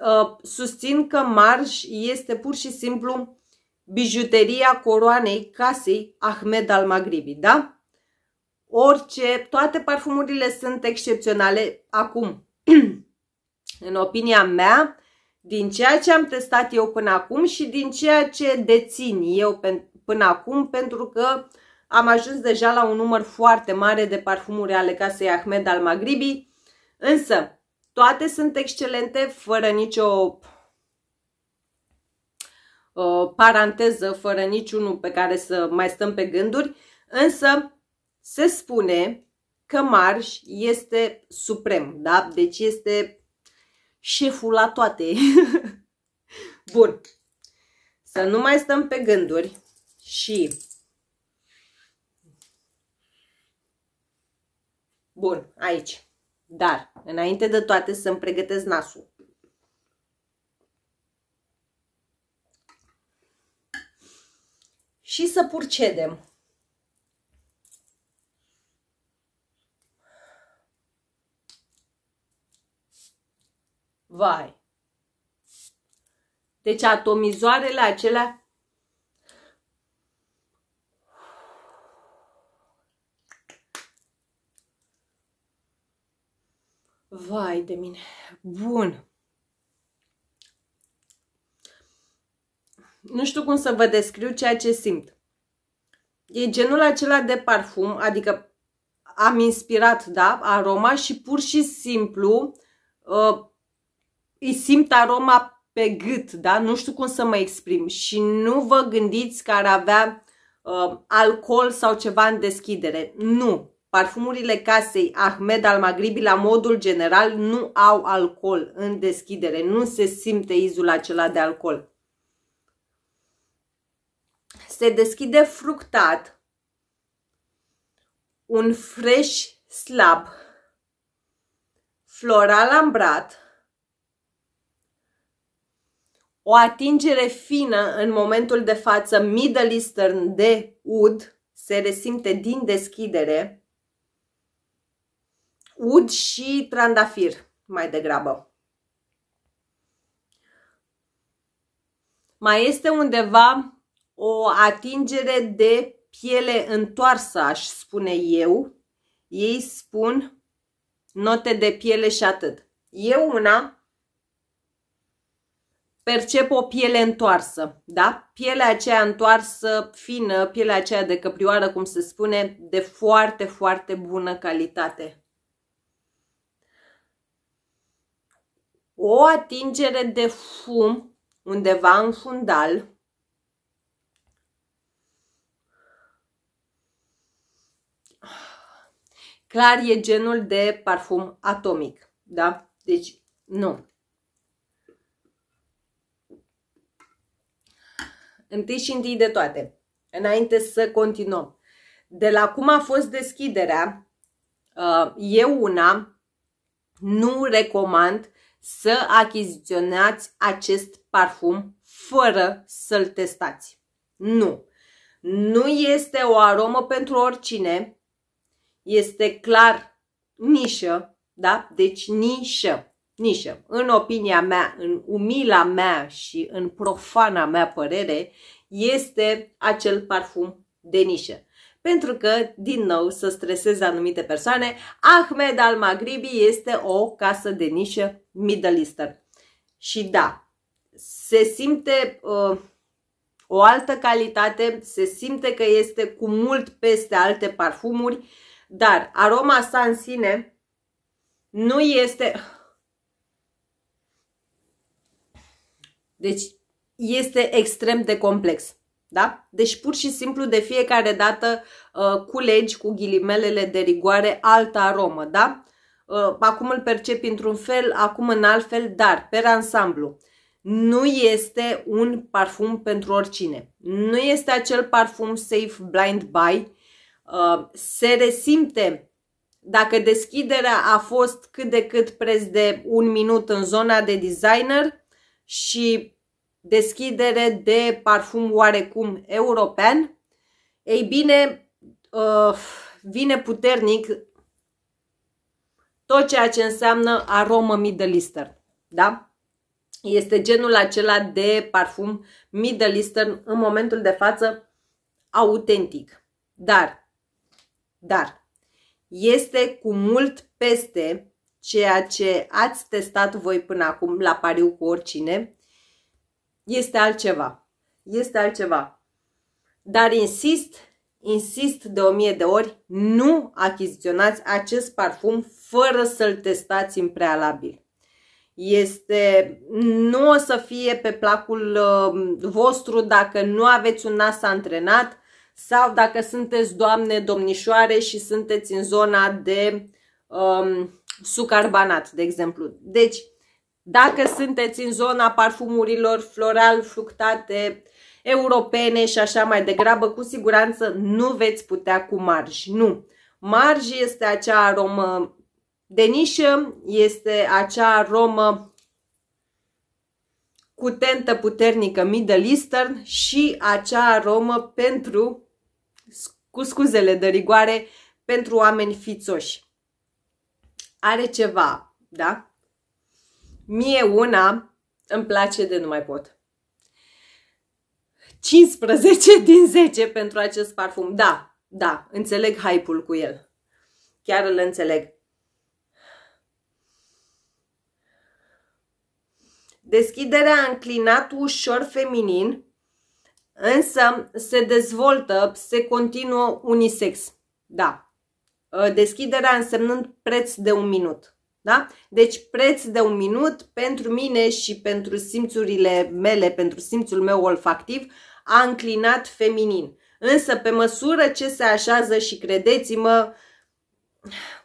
uh, susțin că Marș este pur și simplu bijuteria coroanei casei Ahmed al Maghribi, da? Orice, toate parfumurile sunt excepționale acum. în opinia mea, din ceea ce am testat eu până acum și din ceea ce dețin eu până acum, pentru că am ajuns deja la un număr foarte mare de parfumuri ale casei Ahmed al Maghribi, însă toate sunt excelente, fără nicio uh, paranteză, fără niciunul pe care să mai stăm pe gânduri, însă se spune că Marș este suprem, da? Deci este șeful la toate. Bun. Să nu mai stăm pe gânduri și Bun, aici. Dar, înainte de toate, să-mi pregătesc nasul. Și să purcedem. Vai! Deci atomizoarele acelea Vai de mine. Bun. Nu știu cum să vă descriu ceea ce simt. E genul acela de parfum, adică am inspirat, da, aroma și pur și simplu uh, îi simt aroma pe gât, da? Nu știu cum să mă exprim și nu vă gândiți că ar avea uh, alcool sau ceva în deschidere. Nu. Parfumurile casei Ahmed al Maghribi la modul general nu au alcool în deschidere, nu se simte izul acela de alcool. Se deschide fructat un fresh slab floral ambrat, o atingere fină în momentul de față Middle Eastern de ud, se resimte din deschidere, ud și trandafir mai degrabă. Mai este undeva o atingere de piele întoarsă, aș spune eu. Ei spun note de piele și atât. Eu una percep o piele întoarsă, da? Pielea aceea întoarsă, fină, pielea aceea de căprioară, cum se spune, de foarte, foarte bună calitate. o atingere de fum undeva în fundal, clar e genul de parfum atomic, da? Deci, nu. Întâi și întâi de toate, înainte să continuăm. De la cum a fost deschiderea, uh, eu una nu recomand să achiziționați acest parfum fără să-l testați. Nu! Nu este o aromă pentru oricine, este clar nișă, da? Deci nișă, nișă. În opinia mea, în umila mea și în profana mea părere, este acel parfum de nișă pentru că, din nou, să streseze anumite persoane, Ahmed al-Maghribi este o casă de nișă Middle Eastern. Și da, se simte uh, o altă calitate, se simte că este cu mult peste alte parfumuri, dar aroma sa în sine nu este... Deci este extrem de complex. Da? Deci pur și simplu de fiecare dată uh, culegi ghilimelele de rigoare altă aromă, da? Uh, acum îl percepi într-un fel, acum în alt fel, dar per ansamblu nu este un parfum pentru oricine. Nu este acel parfum safe blind buy. Uh, se resimte dacă deschiderea a fost cât de cât preț de un minut în zona de designer și deschidere de parfum oarecum european, ei bine, uh, vine puternic tot ceea ce înseamnă aromă Middle Eastern. Da? Este genul acela de parfum Middle Eastern în momentul de față autentic. Dar, dar, este cu mult peste ceea ce ați testat voi până acum la pariu cu oricine este altceva. Este altceva. Dar insist, insist de o mie de ori, nu achiziționați acest parfum fără să-l testați în prealabil. Este, nu o să fie pe placul uh, vostru dacă nu aveți un nas antrenat sau dacă sunteți doamne, domnișoare și sunteți în zona de um, sucarbanat, de exemplu. Deci, dacă sunteți în zona parfumurilor floral, fructate, europene și așa mai degrabă, cu siguranță nu veți putea cu marj. Nu. Marj este acea aromă de nișă, este acea aromă cu tentă puternică Middle Eastern și acea aromă pentru, cu scuzele de rigoare, pentru oameni fițoși. Are ceva, da? Mie una îmi place de nu mai pot. 15 din 10 pentru acest parfum. Da, da, înțeleg hype-ul cu el. Chiar îl înțeleg. Deschiderea înclinat ușor feminin, însă se dezvoltă, se continuă unisex. Da. Deschiderea însemnând preț de un minut. Da? Deci preț de un minut pentru mine și pentru simțurile mele, pentru simțul meu olfactiv, a înclinat feminin. Însă pe măsură ce se așează și credeți-mă,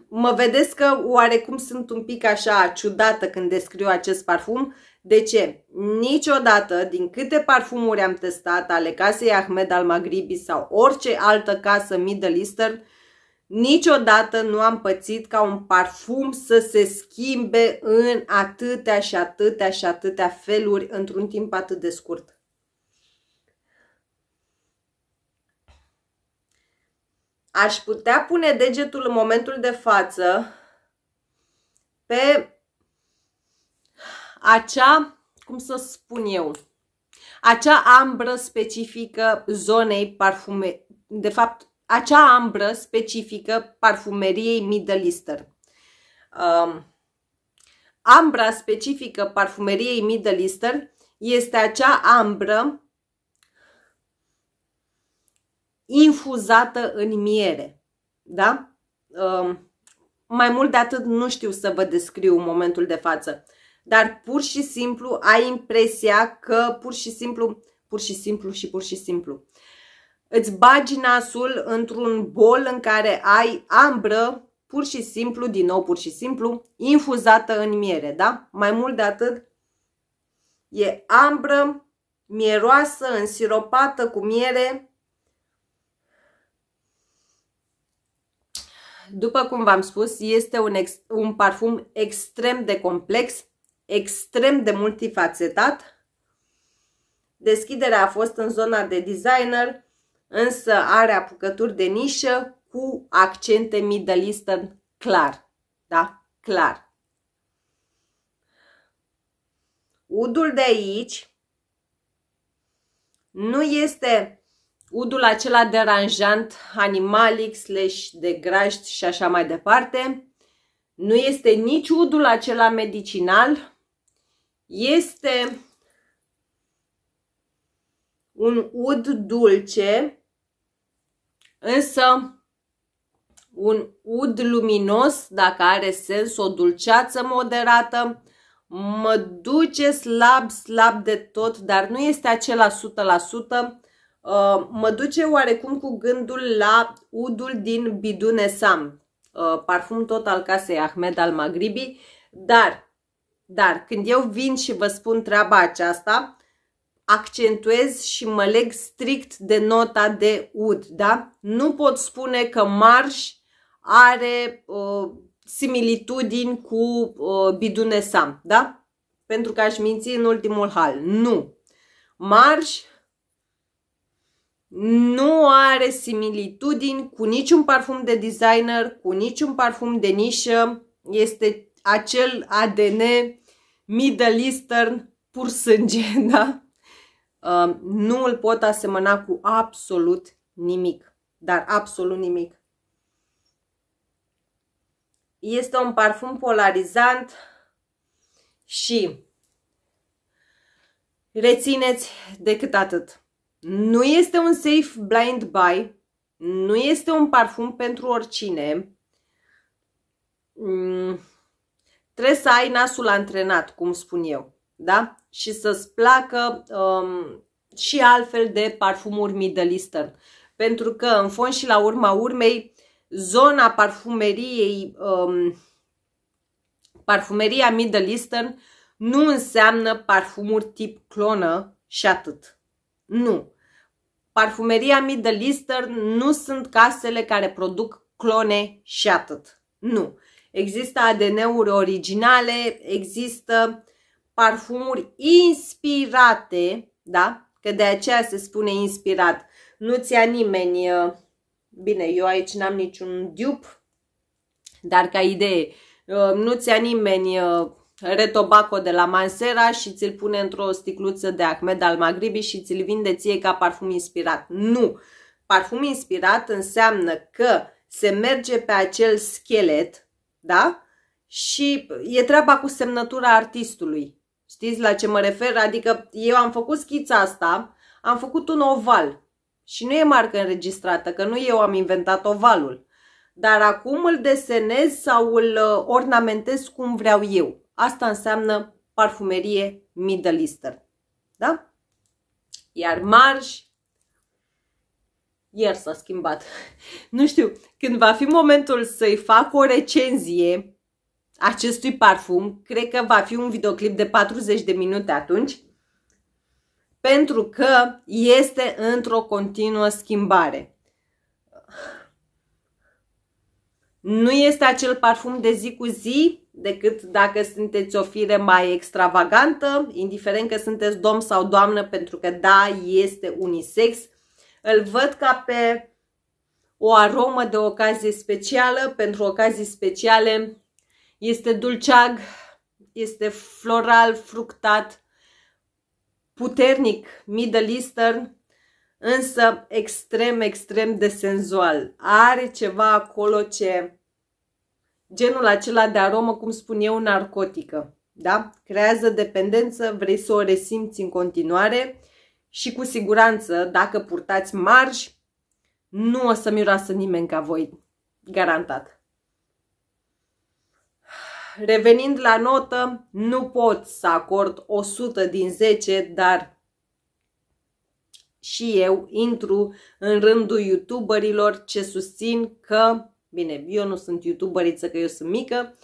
mă vedeți că oarecum sunt un pic așa ciudată când descriu acest parfum. De ce? Niciodată, din câte parfumuri am testat ale casei Ahmed al Maghribi sau orice altă casă Middle Eastern, Niciodată nu am pățit ca un parfum să se schimbe în atâtea și atâtea și atâtea feluri într-un timp atât de scurt. Aș putea pune degetul în momentul de față pe acea, cum să spun eu, acea ambră specifică zonei parfume, de fapt acea ambră specifică parfumeriei Middle Easter. Um, ambra specifică parfumeriei Middle Easter este acea ambră infuzată în miere. Da? Um, mai mult de atât nu știu să vă descriu în momentul de față, dar pur și simplu ai impresia că pur și simplu, pur și simplu și pur și simplu îți bagi nasul într-un bol în care ai ambră pur și simplu, din nou pur și simplu, infuzată în miere, da? Mai mult de atât, e ambră, mieroasă, însiropată cu miere. După cum v-am spus, este un, ex un parfum extrem de complex, extrem de multifacetat. Deschiderea a fost în zona de designer, însă are apucături de nișă cu accente Middle Eastern clar. Da? Clar. Udul de aici nu este udul acela deranjant, animalic, slash de graști și așa mai departe. Nu este nici udul acela medicinal. Este un ud dulce, însă un ud luminos, dacă are sens, o dulceață moderată, mă duce slab, slab de tot, dar nu este acela 100%, uh, mă duce oarecum cu gândul la udul din Bidune Sam, uh, parfum tot al casei Ahmed al Maghribi, dar, dar când eu vin și vă spun treaba aceasta, accentuez și mă leg strict de nota de ud, da? Nu pot spune că marș are uh, similitudini cu uh, ă, bidunesam, da? Pentru că aș minți în ultimul hal. Nu. Marș nu are similitudini cu niciun parfum de designer, cu niciun parfum de nișă. Este acel ADN Middle Eastern pur sânge, da? Um, nu îl pot asemăna cu absolut nimic, dar absolut nimic. Este un parfum polarizant și rețineți decât atât. Nu este un safe blind buy, nu este un parfum pentru oricine. Mm, trebuie să ai nasul antrenat, cum spun eu. Da? și să-ți placă um, și altfel de parfumuri Middle Eastern. Pentru că, în fond și la urma urmei, zona parfumeriei, um, parfumeria Middle Eastern nu înseamnă parfumuri tip clonă și atât. Nu. Parfumeria Middle Eastern nu sunt casele care produc clone și atât. Nu. Există ADN-uri originale, există parfumuri inspirate, da? Că de aceea se spune inspirat. Nu-ți a nimeni, uh, bine, eu aici n-am niciun dup, dar ca idee, uh, nu-ți a nimeni uh, retobaco de la Mansera și ți-l pune într-o sticluță de Ahmed al Maghribi și ți-l vinde ție ca parfum inspirat. Nu! Parfum inspirat înseamnă că se merge pe acel schelet, da? Și e treaba cu semnătura artistului. Știți la ce mă refer? Adică eu am făcut schița asta, am făcut un oval și nu e marcă înregistrată, că nu eu am inventat ovalul. Dar acum îl desenez sau îl uh, ornamentez cum vreau eu. Asta înseamnă parfumerie Middle Eastern. Da? Iar marj, ieri s-a schimbat. Nu știu, când va fi momentul să-i fac o recenzie acestui parfum. Cred că va fi un videoclip de 40 de minute atunci. Pentru că este într-o continuă schimbare. Nu este acel parfum de zi cu zi, decât dacă sunteți o fire mai extravagantă, indiferent că sunteți domn sau doamnă, pentru că da, este unisex. Îl văd ca pe o aromă de ocazie specială, pentru ocazii speciale este dulceag, este floral, fructat, puternic, Middle Eastern, însă extrem, extrem de senzual. Are ceva acolo ce genul acela de aromă, cum spun eu, narcotică. Da? Creează dependență, vrei să o resimți în continuare și cu siguranță, dacă purtați marj, nu o să miroasă nimeni ca voi. Garantat. Revenind la notă, nu pot să acord 100 din 10, dar și eu intru în rândul youtuberilor ce susțin că, bine, eu nu sunt youtuberiță că eu sunt mică,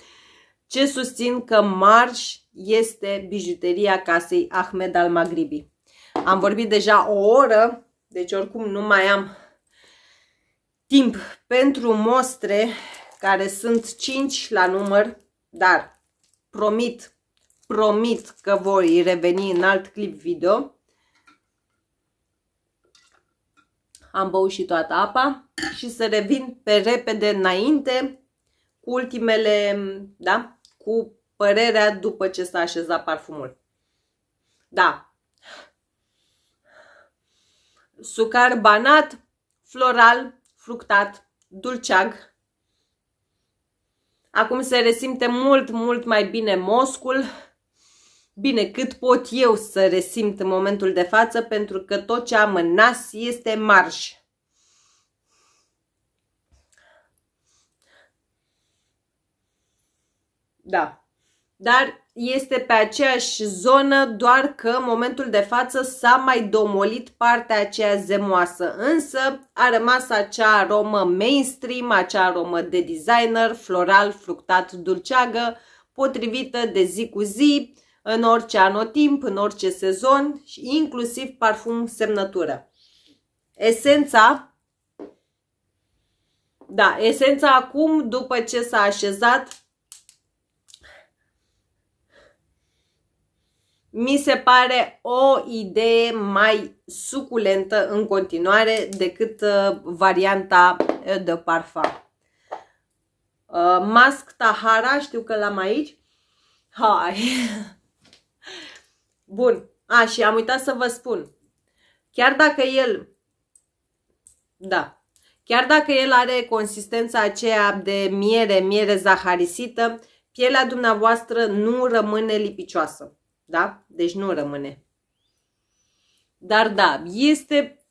ce susțin că Marș este bijuteria casei Ahmed al Maghribi. Am vorbit deja o oră, deci oricum nu mai am timp pentru mostre, care sunt 5 la număr, dar promit, promit că voi reveni în alt clip video. Am băut și toată apa și să revin pe repede înainte cu ultimele, da? Cu părerea după ce s-a așezat parfumul. Da. Sucar banat, floral, fructat, dulceag Acum se resimte mult, mult mai bine moscul. Bine, cât pot eu să resimt în momentul de față, pentru că tot ce am în nas este marș. Da. Dar este pe aceeași zonă, doar că în momentul de față s-a mai domolit partea aceea zemoasă, însă a rămas acea aromă mainstream, acea aromă de designer, floral, fructat, dulceagă, potrivită de zi cu zi, în orice anotimp, în orice sezon și inclusiv parfum semnătură. Esența, da, esența acum, după ce s-a așezat, mi se pare o idee mai suculentă în continuare decât uh, varianta uh, de parfum. Uh, Mask Tahara, știu că l-am aici. Hai! Bun. A, și am uitat să vă spun. Chiar dacă el... Da. Chiar dacă el are consistența aceea de miere, miere zaharisită, pielea dumneavoastră nu rămâne lipicioasă. Da? Deci nu rămâne. Dar da, este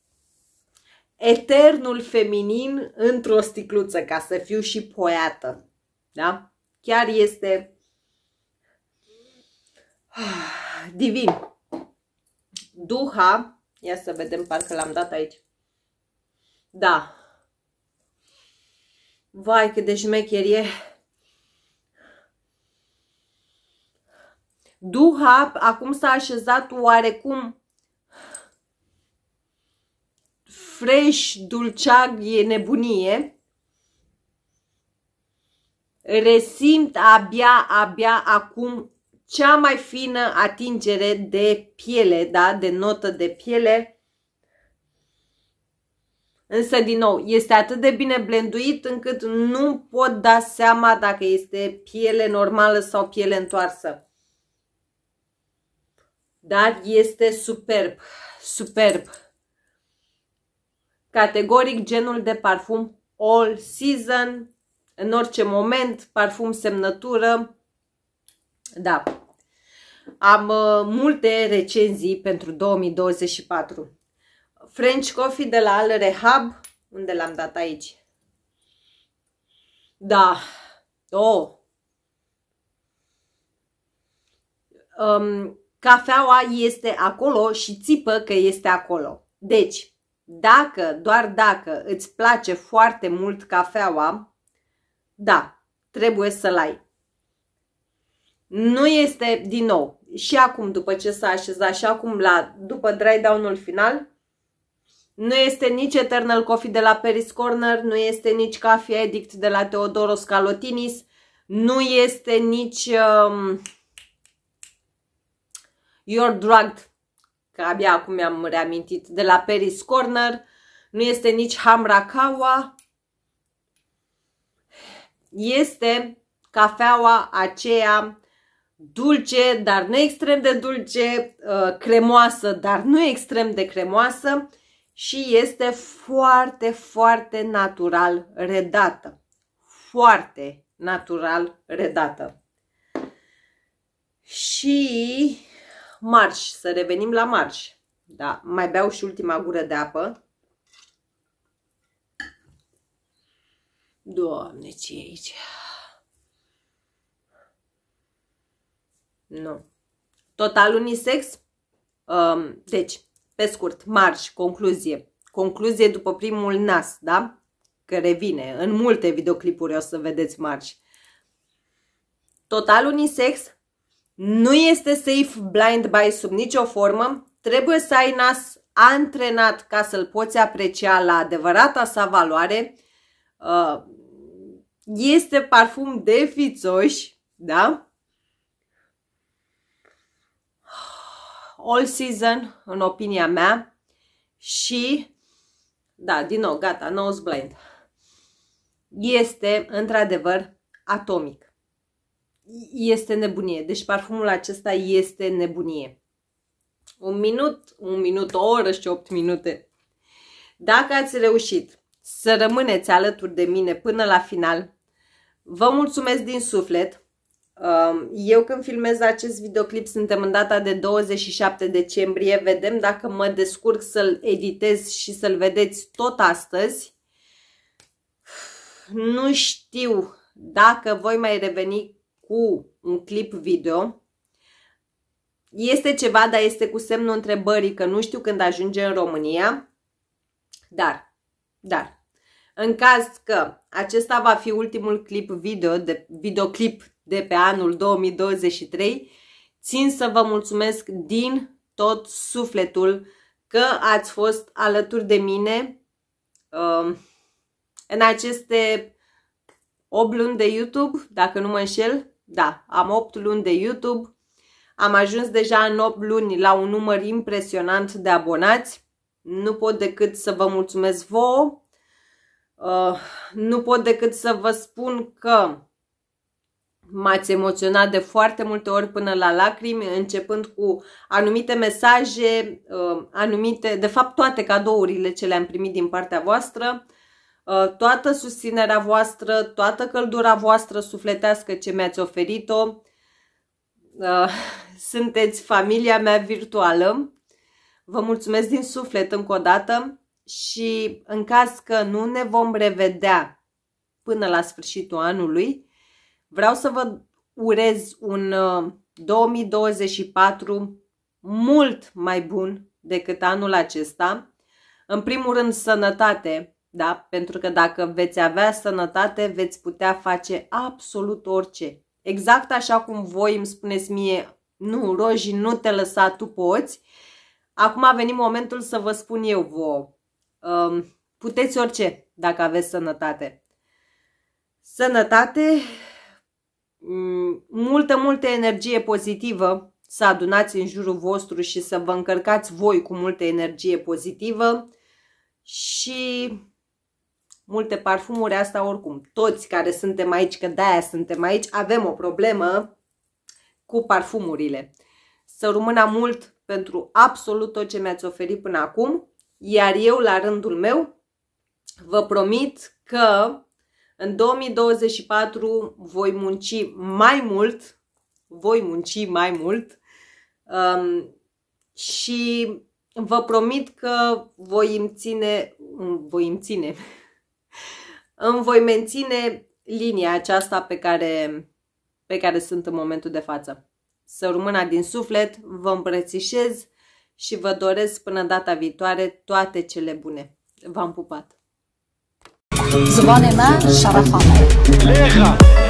eternul feminin într-o sticluță, ca să fiu și poiată. Da? Chiar este ah, divin. Duha, ia să vedem, parcă l-am dat aici. Da. Vai, cât de șmecherie. Duha acum s-a așezat oarecum fresh, dulceag, e nebunie. Resimt abia, abia acum cea mai fină atingere de piele, da? de notă de piele. Însă, din nou, este atât de bine blenduit încât nu pot da seama dacă este piele normală sau piele întoarsă. Dar este superb, superb. Categoric genul de parfum all season, în orice moment, parfum semnătură. Da, am uh, multe recenzii pentru 2024. French Coffee de la Al Rehab, unde l-am dat aici. Da, oh. Um, cafeaua este acolo și țipă că este acolo. Deci, dacă, doar dacă îți place foarte mult cafeaua, da, trebuie să-l ai. Nu este, din nou, și acum după ce s-a așezat și acum la, după dry down-ul final, nu este nici Eternal Coffee de la Paris Corner, nu este nici Coffee Edict de la Teodoros Calotinis, nu este nici... Uh, You're Drugged, că abia acum mi-am reamintit, de la Paris Corner. Nu este nici Hamrakawa. Este cafeaua aceea dulce, dar nu extrem de dulce, uh, cremoasă, dar nu extrem de cremoasă și este foarte, foarte natural redată. Foarte natural redată. Și marș, să revenim la marș. Da, mai beau și ultima gură de apă. Doamne, ce e aici? Nu. Total unisex? Um, deci, pe scurt, marș, concluzie. Concluzie după primul nas, da? Că revine. În multe videoclipuri o să vedeți marș. Total unisex, nu este safe blind buy sub nicio formă, trebuie să ai nas antrenat ca să-l poți aprecia la adevărata sa valoare. Uh, este parfum de fițoși, da? All season, în opinia mea. Și, da, din nou, gata, nose blind. Este, într-adevăr, atomic este nebunie. Deci parfumul acesta este nebunie. Un minut, un minut, o oră și 8 minute. Dacă ați reușit să rămâneți alături de mine până la final, vă mulțumesc din suflet. Um, eu când filmez acest videoclip suntem în data de 27 decembrie. Vedem dacă mă descurc să-l editez și să-l vedeți tot astăzi. Nu știu dacă voi mai reveni cu un clip video. Este ceva, dar este cu semnul întrebării, că nu știu când ajunge în România. Dar, dar, în caz că acesta va fi ultimul clip video, de, videoclip de pe anul 2023, țin să vă mulțumesc din tot sufletul că ați fost alături de mine uh, în aceste 8 luni de YouTube, dacă nu mă înșel, da, am 8 luni de YouTube, am ajuns deja în 8 luni la un număr impresionant de abonați. Nu pot decât să vă mulțumesc vouă. Uh, nu pot decât să vă spun că m-ați emoționat de foarte multe ori până la lacrimi, începând cu anumite mesaje, uh, anumite, de fapt toate cadourile ce le-am primit din partea voastră. Uh, Uh, toată susținerea voastră, toată căldura voastră sufletească ce mi-ați oferit-o. Uh, sunteți familia mea virtuală. Vă mulțumesc din suflet încă o dată și în caz că nu ne vom revedea până la sfârșitul anului, vreau să vă urez un 2024 uh, mult mai bun decât anul acesta. În primul rând, sănătate, da? Pentru că dacă veți avea sănătate, veți putea face absolut orice. Exact așa cum voi îmi spuneți mie, nu, Roji, nu te lăsa, tu poți. Acum a venit momentul să vă spun eu vouă. Um, puteți orice dacă aveți sănătate. Sănătate, mm, multă, multă energie pozitivă să adunați în jurul vostru și să vă încărcați voi cu multă energie pozitivă și multe parfumuri, asta oricum. Toți care suntem aici, că de-aia suntem aici, avem o problemă cu parfumurile. Să rămână mult pentru absolut tot ce mi-ați oferit până acum, iar eu, la rândul meu, vă promit că în 2024 voi munci mai mult, voi munci mai mult um, și vă promit că voi îmi ține, voi îmi ține, îmi voi menține linia aceasta pe care, pe care sunt în momentul de față. Să rămână din suflet, vă îmbrățișez și vă doresc până data viitoare toate cele bune. V-am pupat! زبان من